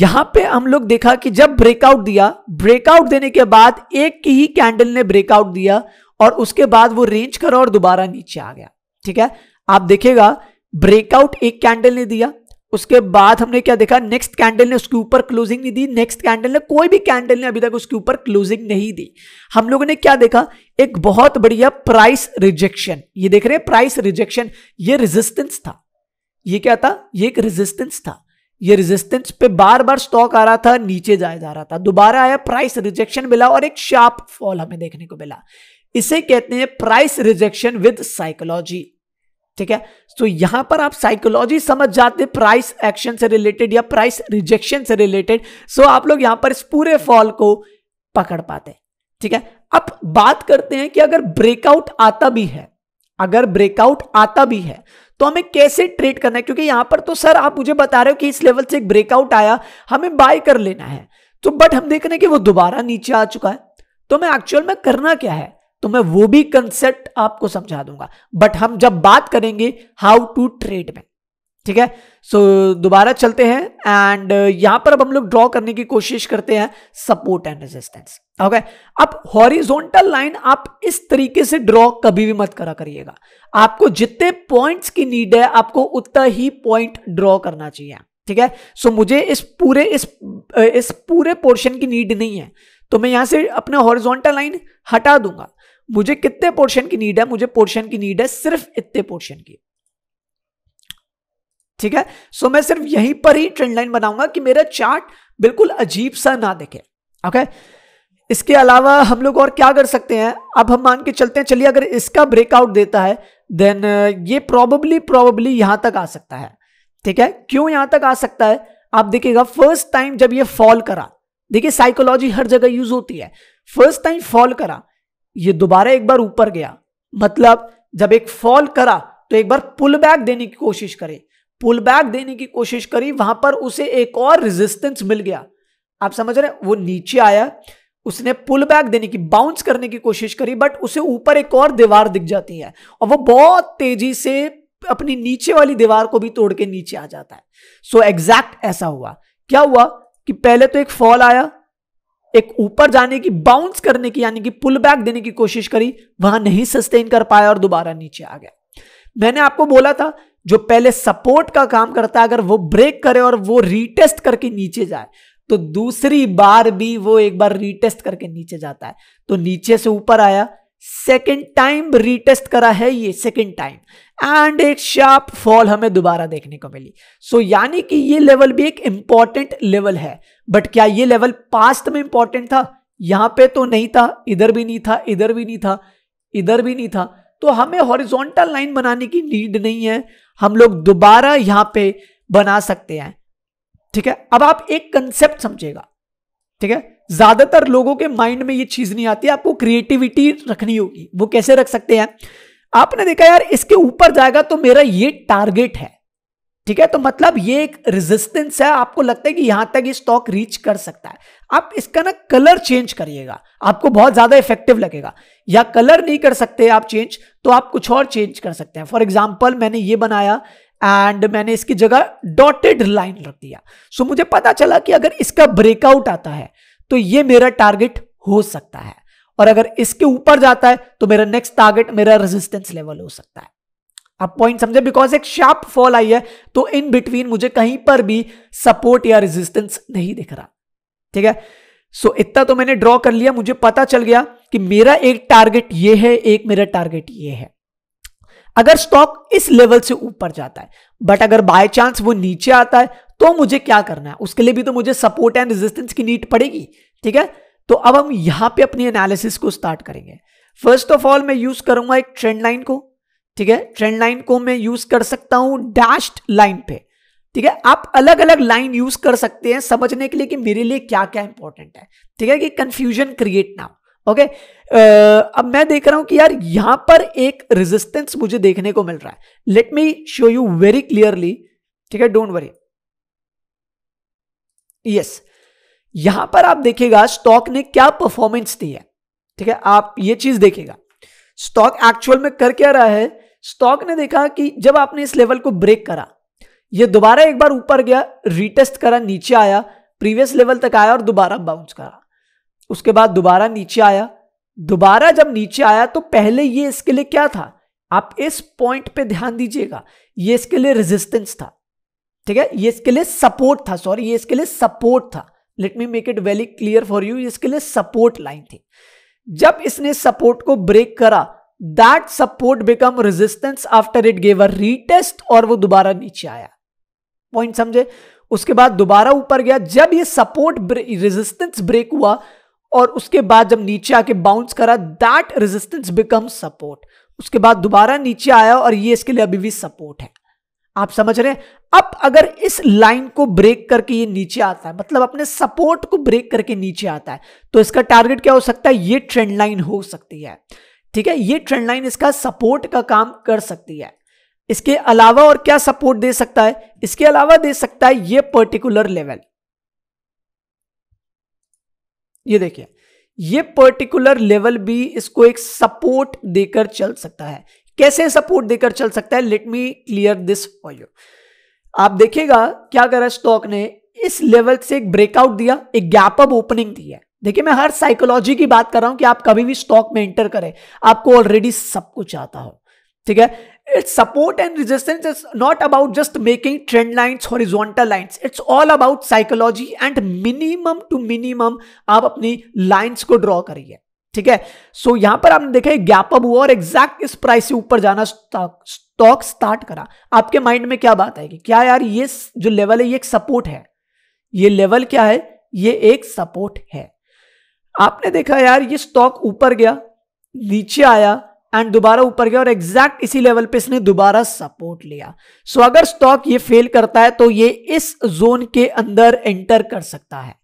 यहां पे हम लोग देखा कि जब ब्रेकआउट दिया ब्रेकआउट देने के बाद एक ही कैंडल ने ब्रेकआउट दिया और उसके बाद वो रेंज करा और दोबारा नीचे आ गया ठीक है आप देखेगा ब्रेकआउट एक कैंडल ने दिया उसके बाद हमने क्या देखा नेक्स्ट कैंडल ने उसके ऊपर क्लोजिंग नहीं दी नेक्स्ट कैंडल ने कोई भी कैंडल ने अभी तक उसके ऊपर क्लोजिंग नहीं दी हम लोगों ने क्या देखा एक बहुत बढ़िया प्राइस रिजेक्शन ये देख रहे हैं प्राइस रिजेक्शन ये रेजिस्टेंस था ये क्या था ये एक रेजिस्टेंस था ये रेजिस्टेंस पे बार बार स्टॉक आ रहा था नीचे जाया जा रहा था दोबारा आया प्राइस रिजेक्शन मिला और एक शार्प फॉल हमें देखने को मिला इसे कहते हैं प्राइस रिजेक्शन विद साइकोलॉजी ठीक है तो यहां पर आप साइकोलॉजी समझ जाते प्राइस एक्शन से रिलेटेड या प्राइस रिजेक्शन से रिलेटेड सो आप लोग यहां पर इस पूरे फॉल को पकड़ पाते हैं ठीक है अब बात करते हैं कि अगर ब्रेकआउट आता भी है अगर ब्रेकआउट आता भी है तो हमें कैसे ट्रेड करना है क्योंकि यहां पर तो सर आप मुझे बता रहे हो कि इस लेवल से एक ब्रेकआउट आया हमें बाय कर लेना है तो बट हम देख रहे हैं कि वो दोबारा नीचे आ चुका है तो मैं एक्चुअल में करना क्या है तो मैं वो भी कंसेप्ट आपको समझा दूंगा बट हम जब बात करेंगे हाउ टू ट्रेड में ठीक है सो so, दोबारा चलते हैं एंड uh, यहां पर अब हम लोग ड्रॉ करने की कोशिश करते हैं सपोर्ट एंड रेजिस्टेंस ओके अब हॉरिजॉन्टल लाइन आप इस तरीके से ड्रॉ कभी भी मत करा करिएगा आपको जितने पॉइंट्स की नीड है आपको उतना ही पॉइंट ड्रॉ करना चाहिए ठीक है सो so, मुझे इस पूरे इस uh, इस पूरे पोर्शन की नीड नहीं है तो मैं यहां से अपना हॉरिजोंटल लाइन हटा दूंगा मुझे कितने पोर्शन की नीड है मुझे पोर्शन की नीड है सिर्फ इतने पोर्शन की ठीक है सो मैं सिर्फ यहीं पर ही ट्रेंड लाइन बनाऊंगा कि मेरा चार्ट बिल्कुल अजीब सा ना दिखे ओके इसके अलावा हम लोग और क्या कर सकते हैं अब हम मान के चलते हैं चलिए अगर इसका ब्रेकआउट देता है देन ये प्रॉबली प्रॉबली यहां तक आ सकता है ठीक है क्यों यहां तक आ सकता है आप देखिएगा फर्स्ट टाइम जब ये फॉल करा देखिए साइकोलॉजी हर जगह यूज होती है फर्स्ट टाइम फॉल करा ये दोबारा एक बार ऊपर गया मतलब जब एक फॉल करा तो एक बार पुल बैक देने की कोशिश करे पुल बैक देने की कोशिश करी वहां पर उसे एक और रेजिस्टेंस मिल गया आप समझ रहे वो नीचे आया उसने पुल बैक देने की बाउंस करने की कोशिश करी बट उसे ऊपर एक और दीवार दिख जाती है और वो बहुत तेजी से अपनी नीचे वाली दीवार को भी तोड़ के नीचे आ जाता है सो so, एग्जैक्ट ऐसा हुआ क्या हुआ कि पहले तो एक फॉल आया एक ऊपर जाने की बाउंस करने की यानी कि पुल बैक देने की कोशिश करी वहां नहीं सस्टेन कर पाया और दोबारा नीचे आ गया मैंने आपको बोला था जो पहले सपोर्ट का काम करता है अगर वो ब्रेक करे और वो रीटेस्ट करके नीचे जाए तो दूसरी बार भी वो एक बार रीटेस्ट करके नीचे जाता है तो नीचे से ऊपर आया सेकेंड टाइम रीटेस्ट करा है ये सेकेंड टाइम एंड एक शार्प फॉल हमें दोबारा देखने को मिली सो so, यानी कि ये लेवल भी एक इंपॉर्टेंट लेवल है बट क्या ये लेवल पास्ट में इंपॉर्टेंट था यहां पे तो नहीं था इधर भी नहीं था इधर भी नहीं था इधर भी नहीं था तो हमें हॉरिजॉन्टल लाइन बनाने की नीड नहीं है हम लोग दोबारा यहां पे बना सकते हैं ठीक है अब आप एक कंसेप्ट समझेगा ठीक है ज्यादातर लोगों के माइंड में ये चीज नहीं आती आपको क्रिएटिविटी रखनी होगी वो कैसे रख सकते हैं आपने देखा यार इसके ऊपर जाएगा तो मेरा ये टारगेट है ठीक है तो मतलब ये एक रेजिस्टेंस है आपको लगता है कि यहां तक ये स्टॉक रीच कर सकता है आप इसका ना कलर चेंज करिएगा आपको बहुत ज्यादा इफेक्टिव लगेगा या कलर नहीं कर सकते आप चेंज तो आप कुछ और चेंज कर सकते हैं फॉर एग्जाम्पल मैंने ये बनाया एंड मैंने इसकी जगह डॉटेड लाइन रख दिया सो so, मुझे पता चला कि अगर इसका ब्रेकआउट आता है तो ये मेरा टारगेट हो सकता है और अगर इसके ऊपर जाता है तो मेरा नेक्स्ट टारगेट मेरा रेजिस्टेंस लेवल हो सकता है अब पॉइंट समझे बिकॉज एक शार्प फॉल आई है तो इन बिटवीन मुझे कहीं पर भी सपोर्ट या रेजिस्टेंस नहीं दिख रहा ठीक है सो so, इतना तो मैंने ड्रॉ कर लिया मुझे पता चल गया कि मेरा एक टारगेट ये है एक मेरा टारगेट ये है अगर स्टॉक इस लेवल से ऊपर जाता है बट अगर बाय चांस वो नीचे आता है तो मुझे क्या करना है उसके लिए भी तो मुझे सपोर्ट एंड रेजिस्टेंस की नीड पड़ेगी ठीक है तो अब हम यहां पे अपनी एनालिसिस को स्टार्ट करेंगे फर्स्ट ऑफ ऑल मैं यूज करूंगा एक ट्रेंड लाइन को ठीक है ट्रेंड लाइन को मैं यूज कर सकता हूं डैश्ड लाइन पे ठीक है आप अलग अलग लाइन यूज कर सकते हैं समझने के लिए कि मेरे लिए क्या क्या इंपॉर्टेंट है ठीक है कि कंफ्यूजन क्रिएट ना हो ओके अब मैं देख रहा हूं कि यार यहां पर एक रेजिस्टेंस मुझे देखने को मिल रहा है let me show you very clearly ठीक है डोंट वरी यस yes. यहां पर आप देखेगा स्टॉक ने क्या परफॉर्मेंस दी है ठीक है आप ये चीज देखेगा स्टॉक एक्चुअल में कर क्या रहा है स्टॉक ने देखा कि जब आपने इस लेवल को ब्रेक करा ये दोबारा एक बार ऊपर गया रिटेस्ट करा नीचे आया प्रीवियस लेवल तक आया और दोबारा बाउंस करा उसके बाद दोबारा नीचे आया दोबारा जब नीचे आया तो पहले ये इसके लिए क्या था आप इस पॉइंट पे ध्यान दीजिएगा ये इसके लिए रेजिस्टेंस था ठीक है ये इसके लिए सपोर्ट था सॉरी ये इसके लिए सपोर्ट था let me make it very clear for you इसके लिए सपोर्ट लाइन थी जब इसने सपोर्ट को ब्रेक करा that support become resistance after it gave a retest और वो दोबारा नीचे आया पॉइंट समझे उसके बाद दोबारा ऊपर गया जब ये सपोर्ट रेजिस्टेंस ब्रेक हुआ और उसके बाद जब नीचे आके बाउंस करा दैट रेजिस्टेंस बिकम सपोर्ट उसके बाद दोबारा नीचे आया और ये इसके लिए अभी भी सपोर्ट है आप समझ रहे हैं अब अगर इस लाइन को ब्रेक करके ये नीचे आता है मतलब अपने सपोर्ट को ब्रेक करके नीचे आता है तो इसका टारगेट क्या हो सकता है ये ट्रेंड लाइन हो सकती है ठीक है ये ट्रेंड लाइन इसका सपोर्ट का काम कर सकती है इसके अलावा और क्या सपोर्ट दे सकता है इसके अलावा दे सकता है ये पर्टिकुलर लेवल ये देखिए ये पर्टिकुलर लेवल भी इसको एक सपोर्ट देकर चल सकता है कैसे सपोर्ट देकर चल सकता है let me clear this for you आप देखिएगा क्या करा स्टॉक ने इस लेवल से एक ब्रेकआउट दिया एक गैप अप ओपनिंग दी है देखिए मैं हर साइकोलॉजी की बात कर रहा हूं कि आप कभी भी स्टॉक में एंटर करें आपको ऑलरेडी सब कुछ आता हो ठीक है it's support and resistance is not about just making trend lines horizontal lines it's all about psychology and minimum to minimum आप अपनी लाइन्स को ड्रॉ करिए ठीक है सो so, यहां पर आपने देखा है ज्ञापन हुआ और एग्जैक्ट इस प्राइस से ऊपर जाना स्टॉक स्टार्ट करा आपके माइंड में क्या बात आएगी क्या यार ये जो लेवल है ये एक सपोर्ट है ये लेवल क्या है ये एक सपोर्ट है आपने देखा यार ये स्टॉक ऊपर गया नीचे आया एंड दोबारा ऊपर गया और एग्जैक्ट इसी लेवल पे इसने दोबारा सपोर्ट लिया सो so, अगर स्टॉक ये फेल करता है तो ये इस जोन के अंदर एंटर कर सकता है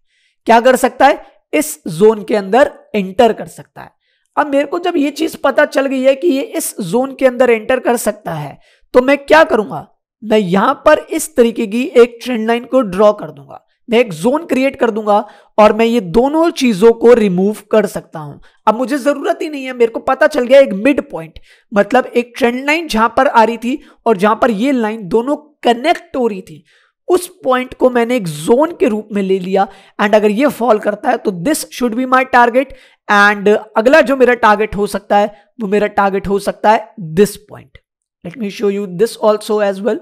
क्या कर सकता है इस जोन के अंदर एंटर कर सकता है अब मेरे को जब ये चीज पता चल गई है कि ये इस जोन के अंदर एंटर कर सकता है तो मैं क्या करूंगा मैं यहां पर इस तरीके की एक ट्रेंड लाइन को ड्रॉ कर दूंगा मैं एक जोन क्रिएट कर दूंगा और मैं ये दोनों चीजों को रिमूव कर सकता हूं अब मुझे जरूरत ही नहीं है मेरे को पता चल गया एक मिड पॉइंट मतलब एक ट्रेंड लाइन जहां पर आ रही थी और जहां पर ये लाइन दोनों कनेक्ट हो रही थी उस पॉइंट को मैंने एक जोन के रूप में ले लिया एंड अगर ये फॉल करता है तो this should be my target and अगला जो मेरा टारगेट हो सकता है वो मेरा टारगेट हो सकता है this point let me show you this also as well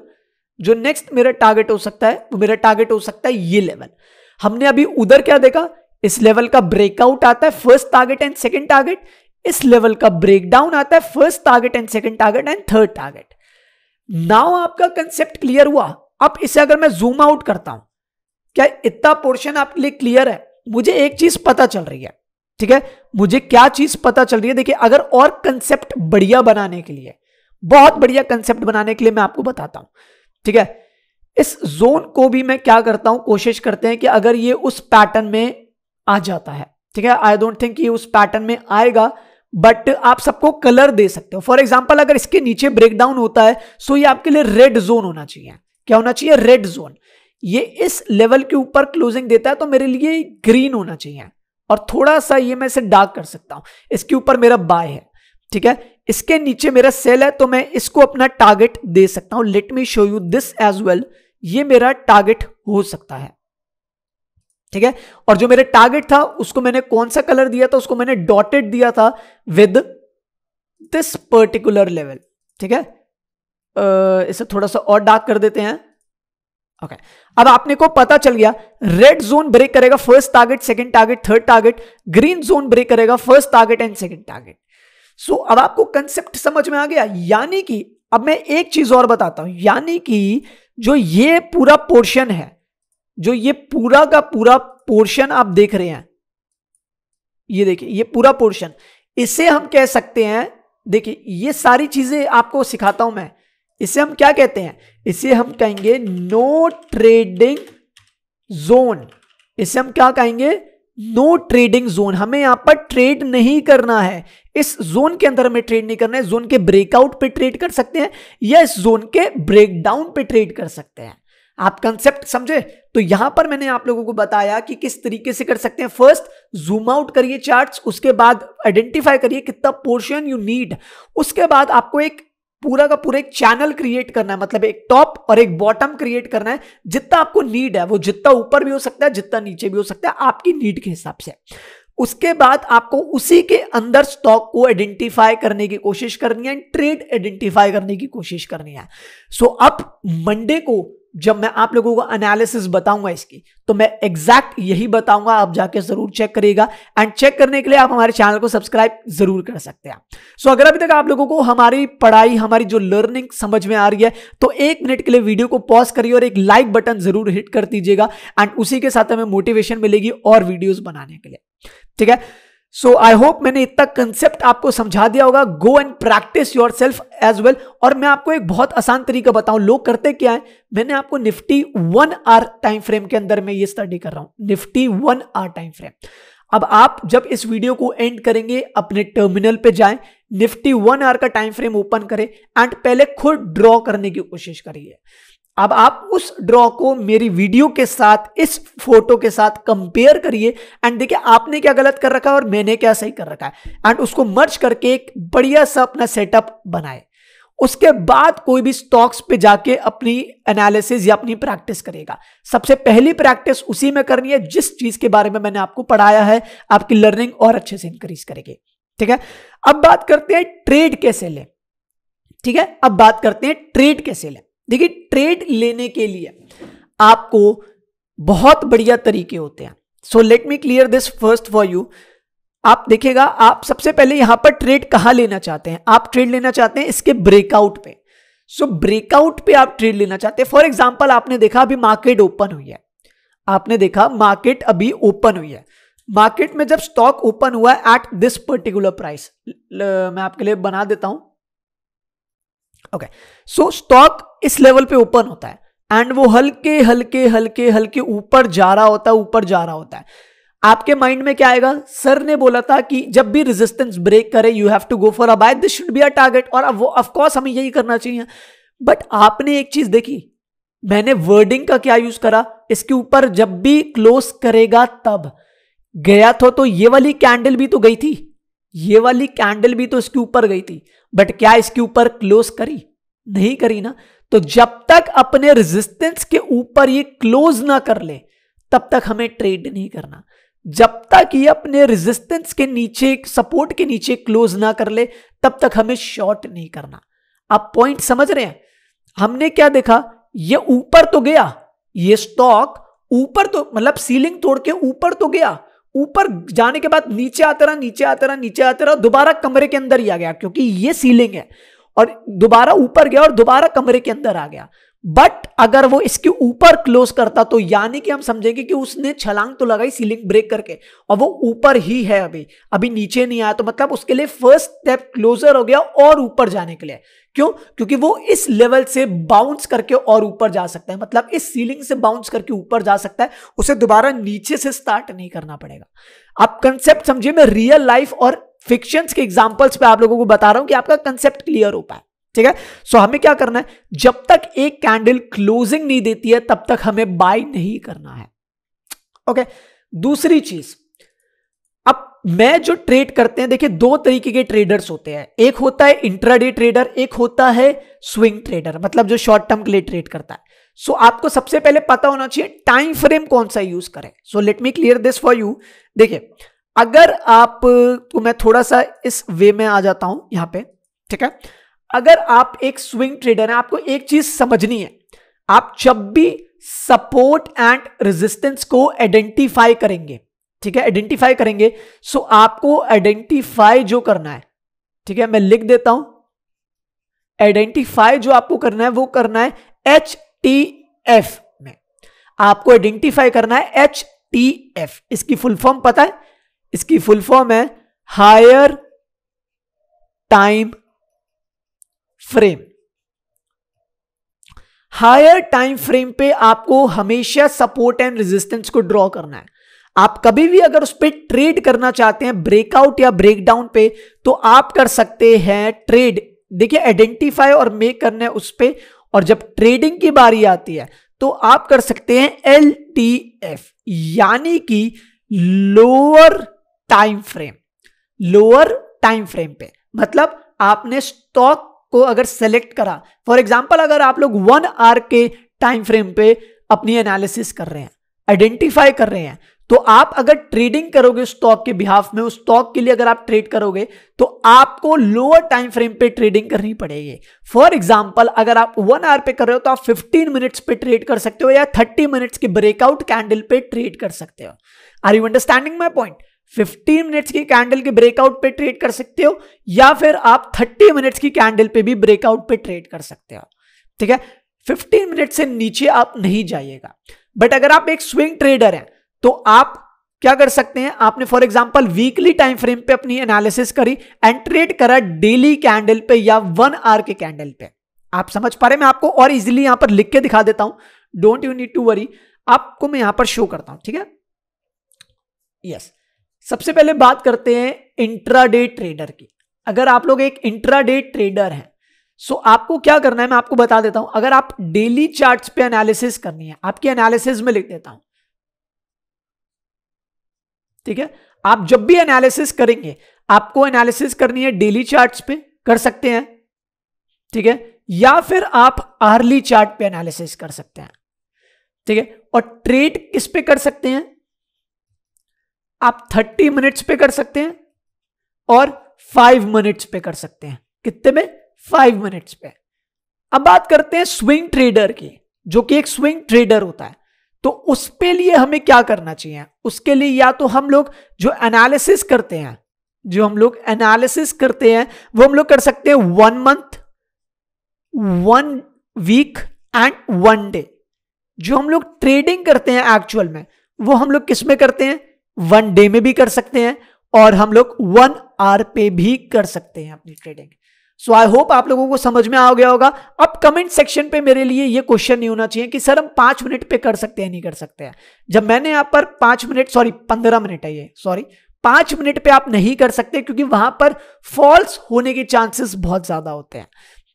जो नेक्स्ट मेरा टारगेट हो सकता है वो मेरा टारगेट हो सकता है ये लेवल हमने अभी उधर क्या देखा इस लेवल का ब्रेकआउट आता है first target and second target इस लेवल का ब्रेकडाउन आता है first target and second target and third target now आपका कंसेप्ट क्लियर हुआ अब इसे अगर मैं जूम आउट करता हूं क्या इतना पोर्शन आपके लिए क्लियर है मुझे एक चीज पता चल रही है ठीक है मुझे क्या चीज पता चल रही है देखिए अगर और कंसेप्ट बढ़िया बनाने के लिए बहुत बढ़िया कंसेप्ट बनाने के लिए मैं आपको बताता हूं ठीक है इस जोन को भी मैं क्या करता हूं कोशिश करते हैं कि अगर ये उस पैटर्न में आ जाता है ठीक है आई डोंट थिंक ये उस पैटर्न में आएगा बट आप सबको कलर दे सकते हो फॉर एग्जाम्पल अगर इसके नीचे ब्रेकडाउन होता है सो ये आपके लिए रेड जोन होना चाहिए क्या होना चाहिए रेड जोन ये इस लेवल के ऊपर क्लोजिंग देता है तो मेरे लिए ग्रीन होना चाहिए और थोड़ा सा ये मैं इसे डार्क कर सकता हूं इसके ऊपर मेरा बाय है ठीक है इसके नीचे मेरा सेल है तो मैं इसको अपना टारगेट दे सकता हूं let me show you this as well ये मेरा टारगेट हो सकता है ठीक है और जो मेरा टारगेट था उसको मैंने कौन सा कलर दिया था उसको मैंने डॉटेड दिया था विद दिस पर्टिकुलर लेवल ठीक है इसे थोड़ा सा और डार्क कर देते हैं ओके okay. अब आपने को पता चल गया रेड जोन ब्रेक करेगा first target second target third target green zone break करेगा first target and second target so अब आपको कंसेप्ट समझ में आ गया यानी कि अब मैं एक चीज और बताता हूं यानी कि जो ये पूरा पोर्शन है जो ये पूरा का पूरा पोर्शन आप देख रहे हैं ये देखिए ये पूरा पोर्शन इसे हम कह सकते हैं देखिए ये सारी चीजें आपको सिखाता हूं मैं इसे हम क्या कहते हैं इसे हम कहेंगे नो ट्रेडिंग जोन इसे हम क्या कहेंगे नो ट्रेडिंग जोन हमें यहां पर ट्रेड नहीं करना है इस जोन के अंदर हमें ट्रेड नहीं करना है जोन के ब्रेकआउट पे ट्रेड कर सकते हैं या इस जोन के ब्रेकडाउन पे ट्रेड कर सकते हैं आप कंसेप्ट समझे तो यहां पर मैंने आप लोगों को बताया कि किस तरीके से कर सकते हैं फर्स्ट जूम आउट करिए चार्ट्स उसके बाद आइडेंटिफाई करिए कितना पोर्शन यू नीड उसके बाद आपको एक पूरा का पूरा एक चैनल क्रिएट करना है मतलब एक टॉप और एक बॉटम क्रिएट करना है जितना आपको नीड है वो जितना ऊपर भी हो सकता है जितना नीचे भी हो सकता है आपकी नीड के हिसाब से उसके बाद आपको उसी के अंदर स्टॉक को आइडेंटिफाई करने की कोशिश करनी है ट्रेड आइडेंटिफाई करने की कोशिश करनी है सो so, अब मंडे को जब मैं आप लोगों को एनालिसिस बताऊंगा इसकी तो मैं एग्जैक्ट यही बताऊंगा आप जाके जरूर चेक करिएगा एंड चेक करने के लिए आप हमारे चैनल को सब्सक्राइब जरूर कर सकते हैं सो so, अगर अभी तक आप लोगों को हमारी पढ़ाई हमारी जो लर्निंग समझ में आ रही है तो एक मिनट के लिए वीडियो को पॉज करिए और एक लाइक बटन जरूर हिट कर दीजिएगा एंड उसी के साथ हमें मोटिवेशन मिलेगी और वीडियोज बनाने के लिए ठीक है सो आई होप मैंने इतना कंसेप्ट आपको समझा दिया होगा go and practice yourself as well और मैं आपको एक बहुत आसान तरीका बताऊं लोग करते क्या है मैंने आपको Nifty one hour time frame के अंदर में ये स्टडी कर रहा हूं Nifty one hour time frame अब आप जब इस वीडियो को एंड करेंगे अपने टर्मिनल पे जाएं निफ्टी वन आर का टाइम फ्रेम ओपन करें एंड पहले खुद ड्रॉ करने की कोशिश करिए अब आप उस ड्रॉ को मेरी वीडियो के साथ इस फोटो के साथ कंपेयर करिए एंड देखिए आपने क्या गलत कर रखा है और मैंने क्या सही कर रखा है एंड उसको मर्ज करके एक बढ़िया सा अपना सेटअप बनाए उसके बाद कोई भी स्टॉक्स पे जाके अपनी एनालिसिस या अपनी प्रैक्टिस करेगा सबसे पहली प्रैक्टिस उसी में करनी है जिस चीज के बारे में मैंने आपको पढ़ाया है आपकी लर्निंग और अच्छे से इंक्रीज करेगी ठीक है अब बात करते हैं ट्रेड कैसे लें ठीक है अब बात करते हैं ट्रेड कैसे लें देखिए ट्रेड लेने के लिए आपको बहुत बढ़िया तरीके होते हैं so let me clear this first for you आप देखेगा आप सबसे पहले यहां पर ट्रेड कहां लेना चाहते हैं आप ट्रेड लेना चाहते हैं इसके ब्रेकआउट पे सो so, ब्रेकआउट पे आप ट्रेड लेना चाहते हैं फॉर एग्जाम्पल आपने देखा अभी मार्केट ओपन हुई है आपने देखा मार्केट अभी ओपन हुई है मार्केट में जब स्टॉक ओपन हुआ एट दिस पर्टिकुलर प्राइस मैं आपके लिए बना देता हूं ओके सो स्टॉक इस लेवल पे ओपन होता है एंड वो हल्के हल्के हल्के हल्के ऊपर जा रहा होता है ऊपर जा रहा होता है आपके माइंड में क्या आएगा सर ने बोला था कि जब भी रेजिस्टेंस ब्रेक करे you have to go for a buy this should be a target और वो ऑफकोर्स हमें यही करना चाहिए बट आपने एक चीज देखी मैंने वर्डिंग का क्या यूज करा इसके ऊपर जब भी क्लोज करेगा तब गया तो, तो ये वाली कैंडल भी तो गई थी ये वाली कैंडल भी तो इसके ऊपर गई थी बट क्या इसके ऊपर क्लोज करी नहीं करी ना तो जब तक अपने रेजिस्टेंस के ऊपर ये क्लोज ना कर ले तब तक हमें ट्रेड नहीं करना जब तक ये अपने रेजिस्टेंस के नीचे सपोर्ट के नीचे क्लोज ना कर ले तब तक हमें शॉर्ट नहीं करना आप पॉइंट समझ रहे हैं हमने क्या देखा ये ऊपर तो गया ये स्टॉक ऊपर तो मतलब सीलिंग तोड़ के ऊपर तो गया ऊपर जाने के बाद नीचे आता रहा नीचे आता रहा नीचे आता रहा दोबारा कमरे के अंदर ही आ गया क्योंकि ये सीलिंग है और दोबारा ऊपर गया और दोबारा कमरे के अंदर आ गया बट अगर वो इसके ऊपर क्लोज करता तो यानी कि हम समझेंगे कि उसने छलांग तो लगाई सीलिंग ब्रेक करके और वो ऊपर ही है अभी अभी नीचे नहीं आया तो मतलब उसके लिए फर्स्ट स्टेप क्लोजर हो गया और ऊपर जाने के लिए क्यों क्योंकि वो इस लेवल से बाउंस करके और ऊपर जा सकता है मतलब इस सीलिंग से बाउंस करके ऊपर जा सकता है उसे दोबारा नीचे से स्टार्ट नहीं करना पड़ेगा आप कंसेप्ट समझिए मैं रियल लाइफ और फिक्शंस के एग्जाम्पल्स पे आप लोगों को बता रहा हूं कि आपका कंसेप्ट क्लियर हो पाए ठीक है सो हमें क्या करना है जब तक एक कैंडल क्लोजिंग नहीं देती है तब तक हमें बाय नहीं करना है ओके दूसरी चीज अब मैं जो ट्रेड करते हैं देखिए दो तरीके के ट्रेडर्स होते हैं एक होता है इंट्राडे ट्रेडर एक होता है स्विंग ट्रेडर मतलब जो शॉर्ट टर्म के लिए ट्रेड करता है सो so, आपको सबसे पहले पता होना चाहिए टाइम फ्रेम कौन सा यूज करें so let me clear this for you देखिए अगर आप तो मैं थोड़ा सा इस वे में आ जाता हूं यहां पे ठीक है अगर आप एक स्विंग ट्रेडर हैं आपको एक चीज समझनी है आप जब भी सपोर्ट एंड रेजिस्टेंस को आइडेंटिफाई करेंगे ठीक है आइडेंटिफाई करेंगे सो आपको आइडेंटिफाई जो करना है ठीक है मैं लिख देता हूं आइडेंटिफाई जो आपको करना है वो करना है एच टी एफ में आपको आइडेंटिफाई करना है एच टी एफ इसकी फुल फॉर्म पता है इसकी फुल फॉर्म है higher time frame higher time frame पे आपको हमेशा सपोर्ट एंड रेजिस्टेंस को ड्रॉ करना है आप कभी भी अगर उस पर ट्रेड करना चाहते हैं ब्रेकआउट या ब्रेकडाउन पे तो आप कर सकते हैं ट्रेड देखिए आइडेंटिफाई और मेक करना है उस पर और जब ट्रेडिंग की बारी आती है तो आप कर सकते हैं एल टी एफ यानी कि lower time frame lower time frame पे मतलब आपने स्टॉक को अगर सेलेक्ट करा फॉर एग्जाम्पल अगर आप लोग वन आर के टाइम फ्रेम पे अपनी एनालिसिस कर रहे हैं आइडेंटिफाई कर रहे हैं तो आप अगर ट्रेडिंग करोगे स्टॉक के बिहाफ में उस स्टॉक के लिए अगर आप ट्रेड करोगे तो आपको लोअर टाइम फ्रेम पे ट्रेडिंग करनी पड़ेगी फॉर एग्जाम्पल अगर आप वन आवर पे कर रहे हो तो आप 15 मिनट्स पे ट्रेड कर सकते हो या 30 मिनट्स के ब्रेकआउट कैंडल पे ट्रेड कर सकते हो are you understanding my point 15 minutes की कैंडल के ब्रेकआउट पे ट्रेड कर सकते हो या फिर आप 30 मिनट्स की कैंडल पे भी ब्रेकआउट पे ट्रेड कर सकते हो ठीक है 15 मिनट से नीचे आप नहीं जाइएगा बट अगर आप एक स्विंग ट्रेडर हैं तो आप क्या कर सकते हैं आपने for example weekly time frame पे अपनी एनालिसिस करी एंड ट्रेड करा डेली कैंडल पे या वन आवर के कैंडल पे आप समझ पा रहे मैं आपको और इजिली यहां पर लिख के दिखा देता हूं don't you need to worry आपको मैं यहां पर शो करता हूं ठीक है यस yes. सबसे पहले बात करते हैं इंट्राडे ट्रेडर की अगर आप लोग एक इंट्राडे ट्रेडर हैं सो आपको क्या करना है मैं आपको बता देता हूं अगर आप डेली चार्ट्स पे एनालिसिस करनी है आपकी एनालिसिस में लिख देता हूं ठीक है आप जब भी एनालिसिस करेंगे आपको एनालिसिस करनी है डेली चार्ट पे कर सकते हैं ठीक है या फिर आप आर्ली चार्ट पे एनालिसिस कर सकते हैं ठीक है और ट्रेड किस पे कर सकते हैं आप थर्टी मिनट्स पे कर सकते हैं और फाइव मिनट्स पे कर सकते हैं कितने में फाइव मिनट्स पे अब बात करते हैं स्विंग ट्रेडर की जो कि एक स्विंग ट्रेडर होता है तो उस पे लिए हमें क्या करना चाहिए उसके लिए या तो हम लोग जो एनालिसिस करते हैं जो हम लोग एनालिसिस करते हैं वो हम लोग कर सकते हैं one month one week and one day जो हम लोग ट्रेडिंग करते हैं एक्चुअल में वो हम लोग किस में करते हैं वन डे में भी कर सकते हैं और हम लोग वन आर पे भी कर सकते हैं अपनी ट्रेडिंग सो आई होप आप लोगों को समझ में आ गया होगा अब कमेंट सेक्शन पे मेरे लिए ये क्वेश्चन नहीं होना चाहिए कि सर हम पांच मिनट पे कर सकते हैं नहीं कर सकते हैं जब मैंने यहां पर पांच मिनट सॉरी पंद्रह मिनट है ये सॉरी पांच मिनट पे आप नहीं कर सकते क्योंकि वहां पर फॉल्स होने के चांसेस बहुत ज्यादा होते हैं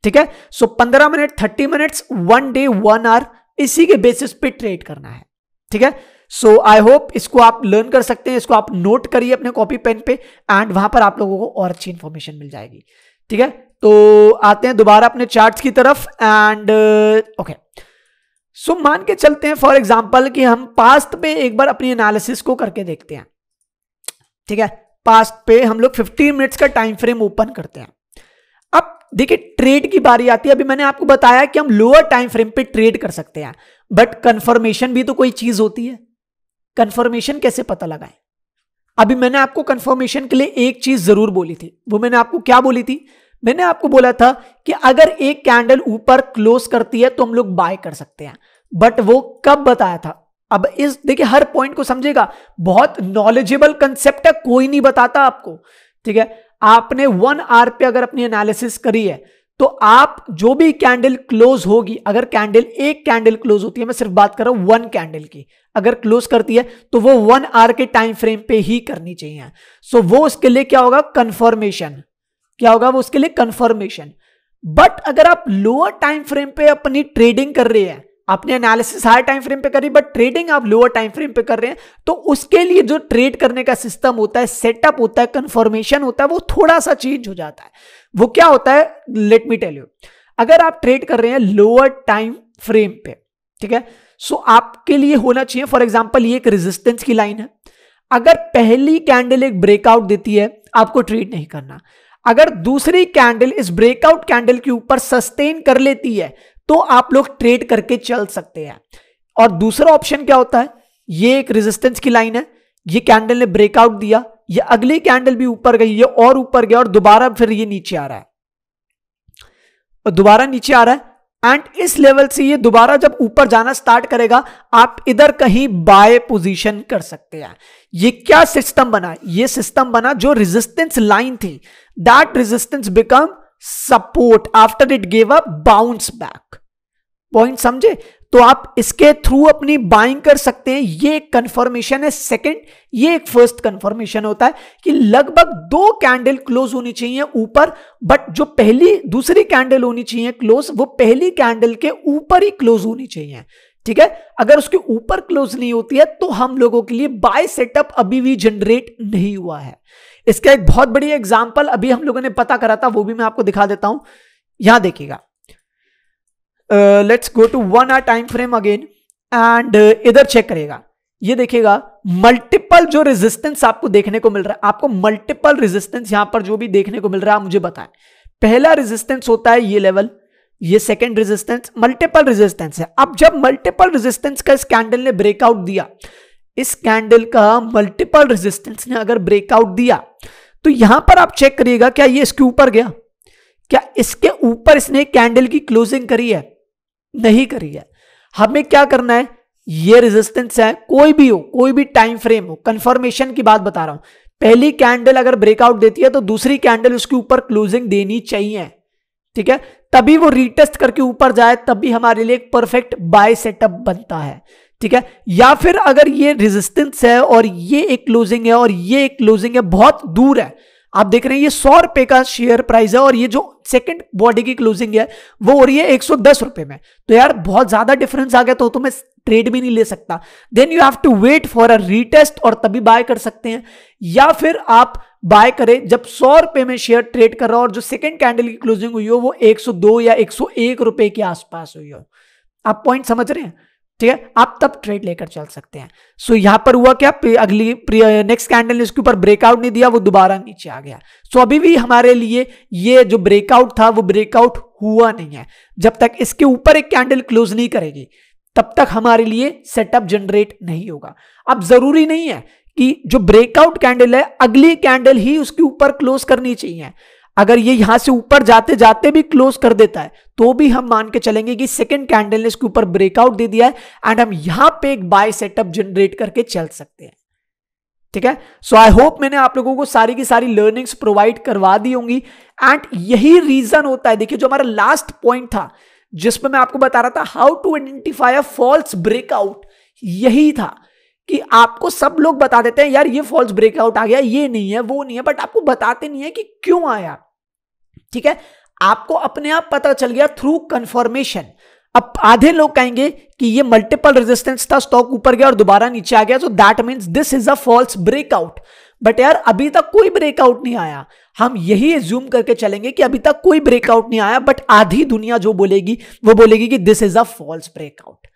ठीक है सो पंद्रह minute thirty minutes one day one hour इसी के बेसिस पे ट्रेड करना है ठीक है सो आई होप इसको आप लर्न कर सकते हैं इसको आप नोट करिए अपने कॉपी पेन पे एंड वहां पर आप लोगों को और अच्छी इन्फॉर्मेशन मिल जाएगी ठीक है तो आते हैं दोबारा अपने चार्ट्स की तरफ एंड ओके सो मान के चलते हैं फॉर एग्जाम्पल कि हम पास्ट में एक बार अपनी एनालिसिस को करके देखते हैं ठीक है पास्ट पे हम लोग फिफ्टीन मिनट्स का टाइम फ्रेम ओपन करते हैं अब देखिए ट्रेड की बारी आती है अभी मैंने आपको बताया कि हम लोअर टाइम फ्रेम पे ट्रेड कर सकते हैं बट कंफर्मेशन भी तो कोई चीज होती है कंफर्मेशन कैसे पता लगाएं अभी मैंने आपको कंफर्मेशन के लिए एक चीज जरूर बोली थी वो मैंने आपको क्या बोली थी मैंने आपको बोला था कि अगर एक कैंडल ऊपर क्लोज करती है तो हम लोग बाय कर सकते हैं बट वो कब बताया था अब इस देखिए हर पॉइंट को समझेगा बहुत नॉलेजेबल कंसेप्ट है कोई नहीं बताता आपको ठीक है आपने वन आर पे अगर अपनी एनालिसिस करी है तो आप जो भी कैंडल क्लोज होगी अगर कैंडल एक कैंडल क्लोज होती है मैं सिर्फ बात कर रहा हूं वन कैंडल की अगर क्लोज करती है तो वो वन आवर के टाइम फ्रेम पे ही करनी चाहिए सो so, वो उसके लिए क्या होगा कंफर्मेशन क्या होगा वो उसके लिए कंफर्मेशन बट अगर आप लोअर टाइम फ्रेम पे अपनी ट्रेडिंग कर रहे हैं आपने एनालिसिस हाई टाइम फ्रेम पे करी बट ट्रेडिंग आप लोअर टाइम फ्रेम पे कर रहे हैं तो उसके लिए जो ट्रेड करने का सिस्टम होता है सेटअप होता है कंफर्मेशन होता है वो थोड़ा सा चेंज हो जाता है वो क्या होता है लेट मी टेल यू अगर आप ट्रेड कर रहे हैं लोअर टाइम फ्रेम पे ठीक है सो so, आपके लिए होना चाहिए फॉर एग्जाम्पल ये एक रेजिस्टेंस की लाइन है अगर पहली कैंडल एक ब्रेकआउट देती है आपको ट्रेड नहीं करना अगर दूसरी कैंडल इस ब्रेकआउट कैंडल के ऊपर सस्टेन कर लेती है तो आप लोग ट्रेड करके चल सकते हैं और दूसरा ऑप्शन क्या होता है ये एक रेजिस्टेंस की लाइन है ये कैंडल ने ब्रेकआउट दिया ये अगली कैंडल भी ऊपर गई ये और ऊपर गया और दोबारा फिर ये नीचे आ रहा है और दोबारा नीचे आ रहा है एंड इस लेवल से ये दोबारा जब ऊपर जाना स्टार्ट करेगा आप इधर कहीं बाय पोजीशन कर सकते हैं ये क्या सिस्टम बना ये सिस्टम बना जो रेजिस्टेंस लाइन थी that resistance become support after it gave a bounce back point समझे तो आप इसके थ्रू अपनी बाइंग कर सकते हैं ये एक कंफर्मेशन है सेकंड ये एक फर्स्ट कंफर्मेशन होता है कि लगभग दो कैंडल क्लोज होनी चाहिए ऊपर बट जो पहली दूसरी कैंडल होनी चाहिए क्लोज वो पहली कैंडल के ऊपर ही क्लोज होनी चाहिए ठीक है अगर उसके ऊपर क्लोज नहीं होती है तो हम लोगों के लिए बाय सेटअप अभी भी जनरेट नहीं हुआ है इसका एक बहुत बड़ी एग्जाम्पल अभी हम लोगों ने पता करा था वो भी मैं आपको दिखा देता हूं यहां देखिएगा let's go to one hour time frame again and इधर चेक करेगा ये देखेगा मल्टीपल जो रेजिस्टेंस आपको देखने को मिल रहा है आपको मल्टीपल रेजिस्टेंस यहां पर जो भी देखने को मिल रहा है मुझे बताएं पहला रेजिस्टेंस होता है ये लेवल ये सेकेंड रेजिस्टेंस मल्टीपल रेजिस्टेंस है अब जब मल्टीपल रेजिस्टेंस का इस कैंडल ने ब्रेकआउट दिया इस कैंडल का मल्टीपल रेजिस्टेंस ने अगर ब्रेकआउट दिया तो यहां पर आप चेक करिएगा क्या ये इसके ऊपर गया क्या इसके ऊपर इसने कैंडल की क्लोजिंग करी है नहीं करी है हमें क्या करना है ये रेजिस्टेंस है कोई भी हो कोई भी टाइम फ्रेम हो कंफर्मेशन की बात बता रहा हूं पहली कैंडल अगर ब्रेकआउट देती है तो दूसरी कैंडल उसके ऊपर क्लोजिंग देनी चाहिए ठीक है तभी वो रिटेस्ट करके ऊपर जाए तभी हमारे लिए एक परफेक्ट बाय सेटअप बनता है ठीक है या फिर अगर ये रेजिस्टेंस है और ये एक क्लोजिंग है और ये एक क्लोजिंग है बहुत दूर है आप देख रहे हैं ये सौ रुपए का शेयर प्राइस है और ये जो सेकंड बॉडी की क्लोजिंग है वो हो रही है एक सौ दस रुपए में तो यार बहुत ज्यादा डिफरेंस आ गया तो, तो मैं ट्रेड भी नहीं ले सकता then you have to wait for a retest और तभी बाय कर सकते हैं या फिर आप बाय करें जब सौ रुपए में शेयर ट्रेड कर रहा हो और जो सेकंड कैंडल की क्लोजिंग हुई हो वो 102 या 101 रुपए के आसपास हुई हो आप पॉइंट समझ रहे हैं ठीक है आप तब ट्रेड लेकर चल सकते हैं सो so, यहां पर हुआ क्या अगली नेक्स्ट कैंडल ने इसके ऊपर ब्रेकआउट नहीं दिया वो दोबारा नीचे आ गया सो so, अभी भी हमारे लिए ये जो ब्रेकआउट था वो ब्रेकआउट हुआ नहीं है जब तक इसके ऊपर एक कैंडल क्लोज नहीं करेगी तब तक हमारे लिए सेटअप जनरेट नहीं होगा अब जरूरी नहीं है कि जो ब्रेकआउट कैंडल है अगली कैंडल ही उसके ऊपर क्लोज करनी चाहिए अगर ये यहां से ऊपर जाते जाते भी क्लोज कर देता है तो भी हम मान के चलेंगे कि सेकंड कैंडल ने इसके ऊपर ब्रेकआउट दे दिया है एंड हम यहां पे एक बाय सेटअप जनरेट करके चल सकते हैं ठीक है सो आई होप मैंने आप लोगों को सारी की सारी लर्निंग्स प्रोवाइड करवा दी होंगी एंड यही रीजन होता है देखिए जो हमारा लास्ट पॉइंट था जिसमें मैं आपको बता रहा था how to identify a false breakout यही था कि आपको सब लोग बता देते हैं यार ये फॉल्स ब्रेकआउट आ गया ये नहीं है वो नहीं है बट आपको बताते नहीं है कि क्यों आया ठीक है आपको अपने आप पता चल गया थ्रू कंफर्मेशन अब आधे लोग कहेंगे कि ये मल्टीपल रेजिस्टेंस था स्टॉक ऊपर गया और दोबारा नीचे आ गया तो that means this is a false breakout but यार अभी तक कोई ब्रेकआउट नहीं आया हम यही एज्यूम करके चलेंगे कि अभी तक कोई ब्रेकआउट नहीं आया बट आधी दुनिया जो बोलेगी वो बोलेगी कि this is a false breakout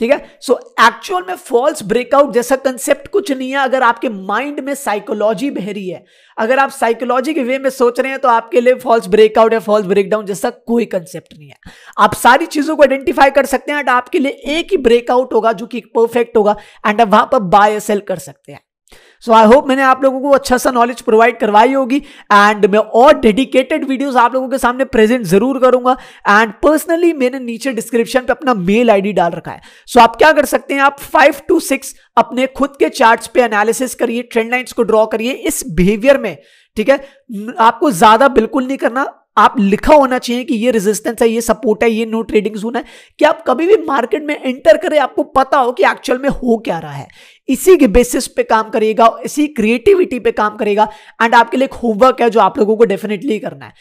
ठीक है सो एक्चुअल में फॉल्स ब्रेकआउट जैसा कंसेप्ट कुछ नहीं है अगर आपके माइंड में साइकोलॉजी बहरी है अगर आप साइकोलॉजी के वे में सोच रहे हैं तो आपके लिए फॉल्स ब्रेकआउट या फॉल्स ब्रेकडाउन जैसा कोई कंसेप्ट नहीं है आप सारी चीजों को आइडेंटिफाई कर सकते हैं एंड आपके लिए एक ही ब्रेकआउट होगा जो कि परफेक्ट होगा एंड आप वहां पर बाय सेल कर सकते हैं सो आई होप मैंने आप लोगों को अच्छा सा नॉलेज प्रोवाइड करवाई होगी एंड मैं और डेडिकेटेड वीडियोस आप लोगों के सामने प्रेजेंट जरूर करूंगा एंड पर्सनली मैंने नीचे डिस्क्रिप्शन पे अपना मेल आईडी डाल रखा है सो so, आप क्या कर सकते हैं आप फाइव टू सिक्स अपने खुद के चार्ट्स पे एनालिसिस करिए ट्रेंड लाइन्स को ड्रॉ करिए इस बिहेवियर में ठीक है आपको ज्यादा बिल्कुल नहीं करना आप लिखा होना चाहिए कि ये रेजिस्टेंस है ये सपोर्ट है ये नो ट्रेडिंग जोन है कि आप कभी भी मार्केट में एंटर करें आपको पता हो कि एक्चुअल में हो क्या रहा है इसी के बेसिस पे काम करेगा इसी क्रिएटिविटी पे काम करेगा एंड आपके लिए एक होमवर्क है जो आप लोगों को डेफिनेटली करना है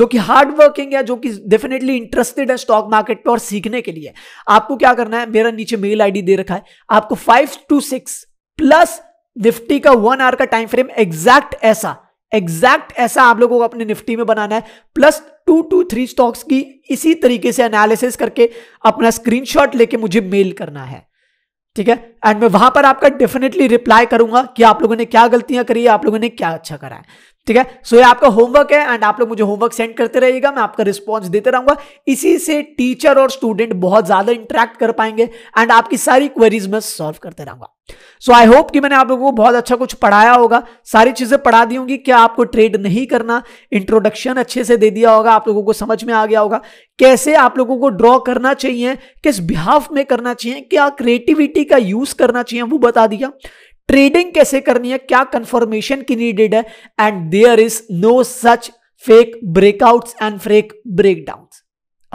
जो कि हार्ड वर्किंग है जो कि डेफिनेटली इंटरेस्टेड है स्टॉक मार्केट पे और सीखने के लिए आपको क्या करना है मेरा नीचे मेल आईडी दे रखा है आपको five to six plus Nifty का वन आवर का टाइम फ्रेम एग्जैक्ट ऐसा एग्जैक्ट ऐसा आप लोगों को अपने निफ्टी में बनाना है plus two two three stocks की इसी तरीके से एनालिसिस करके अपना स्क्रीनशॉट लेके मुझे मेल करना है ठीक है एंड मैं वहां पर आपका डेफिनेटली रिप्लाई करूंगा कि आप लोगों ने क्या गलतियां करी है आप लोगों ने क्या अच्छा करा है ठीक है सो ये आपका होमवर्क है एंड आप लोग मुझे होमवर्क सेंड करते रहिएगा मैं आपका रिस्पॉन्स देते रहूंगा इसी से टीचर और स्टूडेंट बहुत ज्यादा इंटरेक्ट कर पाएंगे एंड आपकी सारी क्वेरीज में सॉल्व करते रहूंगा सो आई होप कि मैंने आप लोगों को बहुत अच्छा कुछ पढ़ाया होगा सारी चीजें पढ़ा दी होंगी क्या आपको ट्रेड नहीं करना इंट्रोडक्शन अच्छे से दे दिया होगा आप लोगों को समझ में आ गया होगा कैसे आप लोगों को ड्रॉ करना चाहिए किस बिहाफ में करना चाहिए क्या क्रिएटिविटी का यूज करना चाहिए वो बता दिया ट्रेडिंग कैसे करनी है क्या कंफर्मेशन की नीडेड है and there is no such fake breakouts and fake breakdown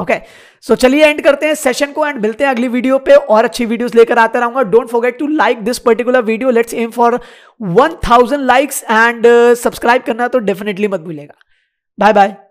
okay so चलिए एंड करते हैं सेशन को एंड मिलते हैं अगली वीडियो पे और अच्छी वीडियोस लेकर आते रहूंगा don't forget to like this particular video let's aim for 1000 likes and subscribe करना तो डेफिनेटली मत भूलेगा बाय बाय